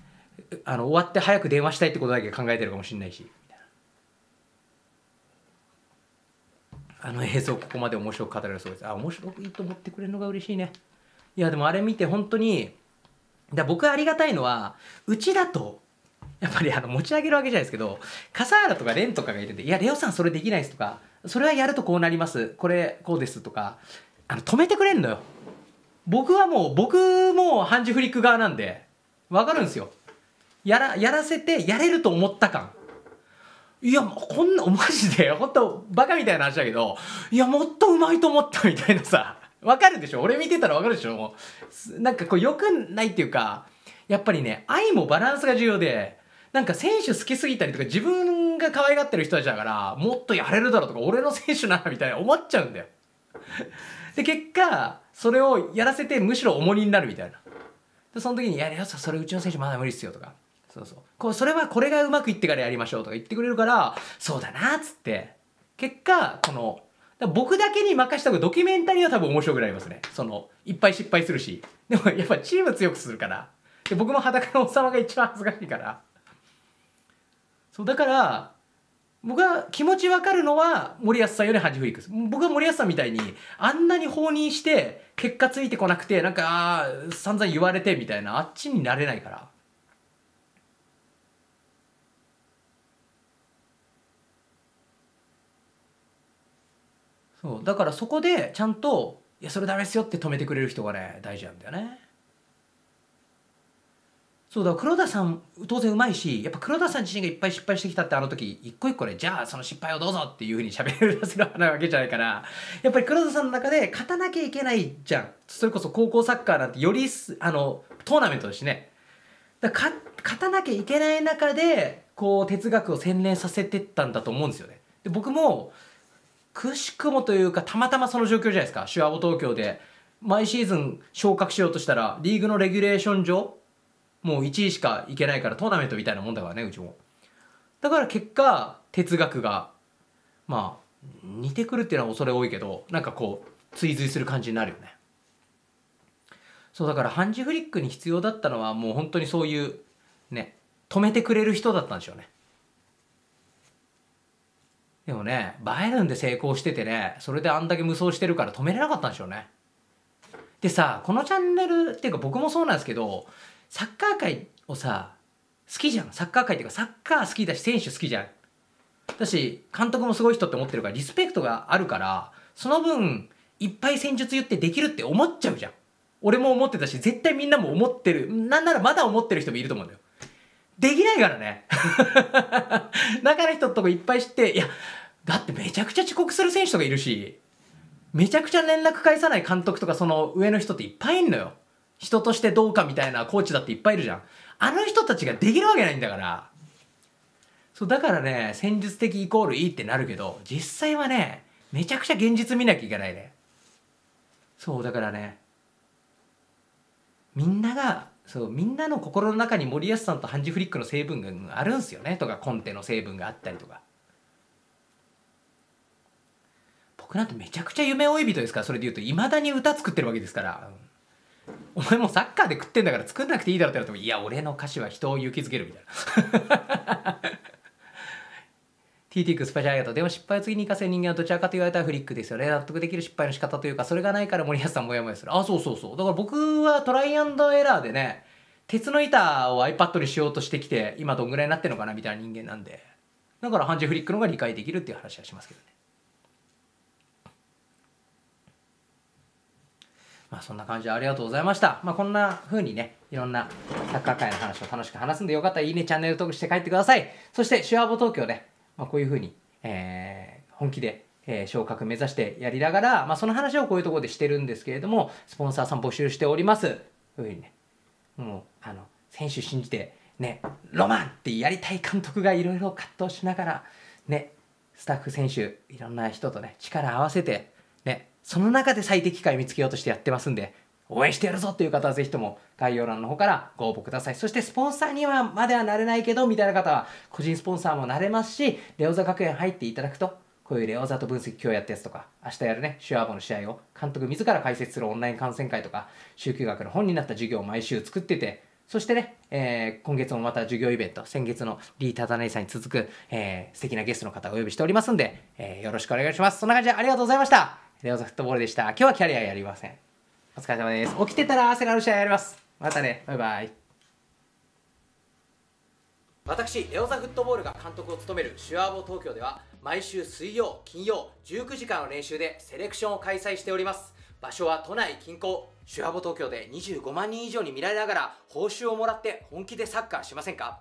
A: あの終わって早く電話したいってことだけ考えてるかもしれないし。あの映像ここまで面白く語れるそうですあ面白くいいと思ってくれるのが嬉しいねいやでもあれ見て本当にだ僕はありがたいのはうちだとやっぱりあの持ち上げるわけじゃないですけど笠原とか蓮とかがいるんで「いやレオさんそれできないです」とか「それはやるとこうなりますこれこうです」とかあの止めてくれんのよ僕はもう僕もハンジフリック側なんでわかるんですよやらやらせてやれると思った感いや、こんな、マジで、ほんと、バカみたいな話だけど、いや、もっとうまいと思ったみたいなさ、わかるでしょ俺見てたらわかるでしょう、なんかこう、良くないっていうか、やっぱりね、愛もバランスが重要で、なんか選手好きすぎたりとか、自分が可愛がってる人たちだから、もっとやれるだろうとか、俺の選手な、みたいな思っちゃうんだよ。で、結果、それをやらせて、むしろ重荷になるみたいな。で、その時に、いや、いや、それうちの選手まだ無理っすよとか。そうそう。こうそれはこれがうまくいってからやりましょうとか言ってくれるからそうだなっつって結果この僕だけに任した方がドキュメンタリーは多分面白くなりますねそのいっぱい失敗するしでもやっぱチーム強くするからで僕も裸のお様さまが一番恥ずかしいからそうだから僕は気持ちわかるのは森保さんよりはンジフリックス僕は森保さんみたいにあんなに放任して結果ついてこなくてなんか散々言われてみたいなあっちになれないから。そうだからそこでちゃんと「いやそれダメですよ」って止めてくれる人がね大事なんだよねそうだ黒田さん当然うまいしやっぱ黒田さん自身がいっぱい失敗してきたってあの時一個一個ねじゃあその失敗をどうぞっていうふうに喋らせるわけじゃないからやっぱり黒田さんの中で勝たなきゃいけないじゃんそれこそ高校サッカーなんてよりあのトーナメントだしねだか勝たなきゃいけない中でこう哲学を洗練させてったんだと思うんですよねで僕もくしくもというか、たまたまその状況じゃないですか、シュワボ東京で。毎シーズン昇格しようとしたら、リーグのレギュレーション上、もう1位しかいけないからトーナメントみたいなもんだからね、うちも。だから結果、哲学が、まあ、似てくるっていうのは恐れ多いけど、なんかこう、追随する感じになるよね。そうだからハンジフリックに必要だったのはもう本当にそういうね止めてくれる人だったんでしょうねでもねバイデンで成功しててねそれであんだけ無双してるから止めれなかったんでしょうねでさこのチャンネルっていうか僕もそうなんですけどサッカー界をさ好きじゃんサッカー界っていうかサッカー好きだし選手好きじゃんだし監督もすごい人って思ってるからリスペクトがあるからその分いっぱい戦術言ってできるって思っちゃうじゃん俺も思ってたし絶対みんなも思ってるなんならまだ思ってる人もいると思うんだよできないからね。中の人とかいっぱい知って、いや、だってめちゃくちゃ遅刻する選手とかいるし、めちゃくちゃ連絡返さない監督とかその上の人っていっぱいいんのよ。人としてどうかみたいなコーチだっていっぱいいるじゃん。あの人たちができるわけないんだから。そう、だからね、戦術的イコールいいってなるけど、実際はね、めちゃくちゃ現実見なきゃいけないね。そう、だからね、みんながそうみんなの心の中に森保さんとハンジ・フリックの成分があるんすよねとかコンテの成分があったりとか僕なんてめちゃくちゃ夢追い人ですからそれで言うといまだに歌作ってるわけですから、うん、お前もうサッカーで食ってんだから作んなくていいだろってなってもいや俺の歌詞は人を勇気づけるみたいな引いていくスパチャありがとう。でも失敗を次に生かせる人間はどちらかと言われたらフリックですよね。納得できる失敗の仕方というか、それがないから森保さんもやもやする。あ、そうそうそう。だから僕はトライアンドエラーでね、鉄の板を iPad にしようとしてきて、今どんぐらいになってるのかなみたいな人間なんで。だからハンジフリックの方が理解できるっていう話はしますけどね。まあそんな感じでありがとうございました。まあこんな風にね、いろんなサッカー界の話を楽しく話すんでよかったらいいね、チャンネル登録して帰ってください。そして、シュアボ東京ね、まあ、こういうふうに、えー、本気で、えー、昇格目指してやりながら、まあ、その話をこういうところでしてるんですけれども、スポンサーさん募集しております。うふうにね、もう、あの、選手信じて、ね、ロマンってやりたい監督がいろいろ葛藤しながら、ね、スタッフ選手、いろんな人とね、力合わせて、ね、その中で最適解見つけようとしてやってますんで、応援してやるぞという方はぜひとも概要欄の方からご応募ください。そしてスポンサーにはまではなれないけどみたいな方は個人スポンサーもなれますし、レオザ学園入っていただくとこういうレオザと分析今日やったやつとか、明日やるね、シュアーボの試合を監督自ら解説するオンライン観戦会とか、宗教学の本になった授業を毎週作ってて、そしてね、えー、今月もまた授業イベント、先月のリー・タタネイさんに続く、えー、素敵なゲストの方をお呼びしておりますんで、えー、よろしくお願いします。そんな感じでありがとうございました。レオザフットボールでした。今日はキャリアやりません。お疲れ様です。起きてたらセカル試合やります。またね。バイバイ。私、レオザフットボールが監督を務めるシュアーボ東京では、毎週水曜、金曜、19時間の練習でセレクションを開催しております。場所は都内近郊、シュアボ東京で25万人以上に見られながら報酬をもらって本気でサッカーしませんか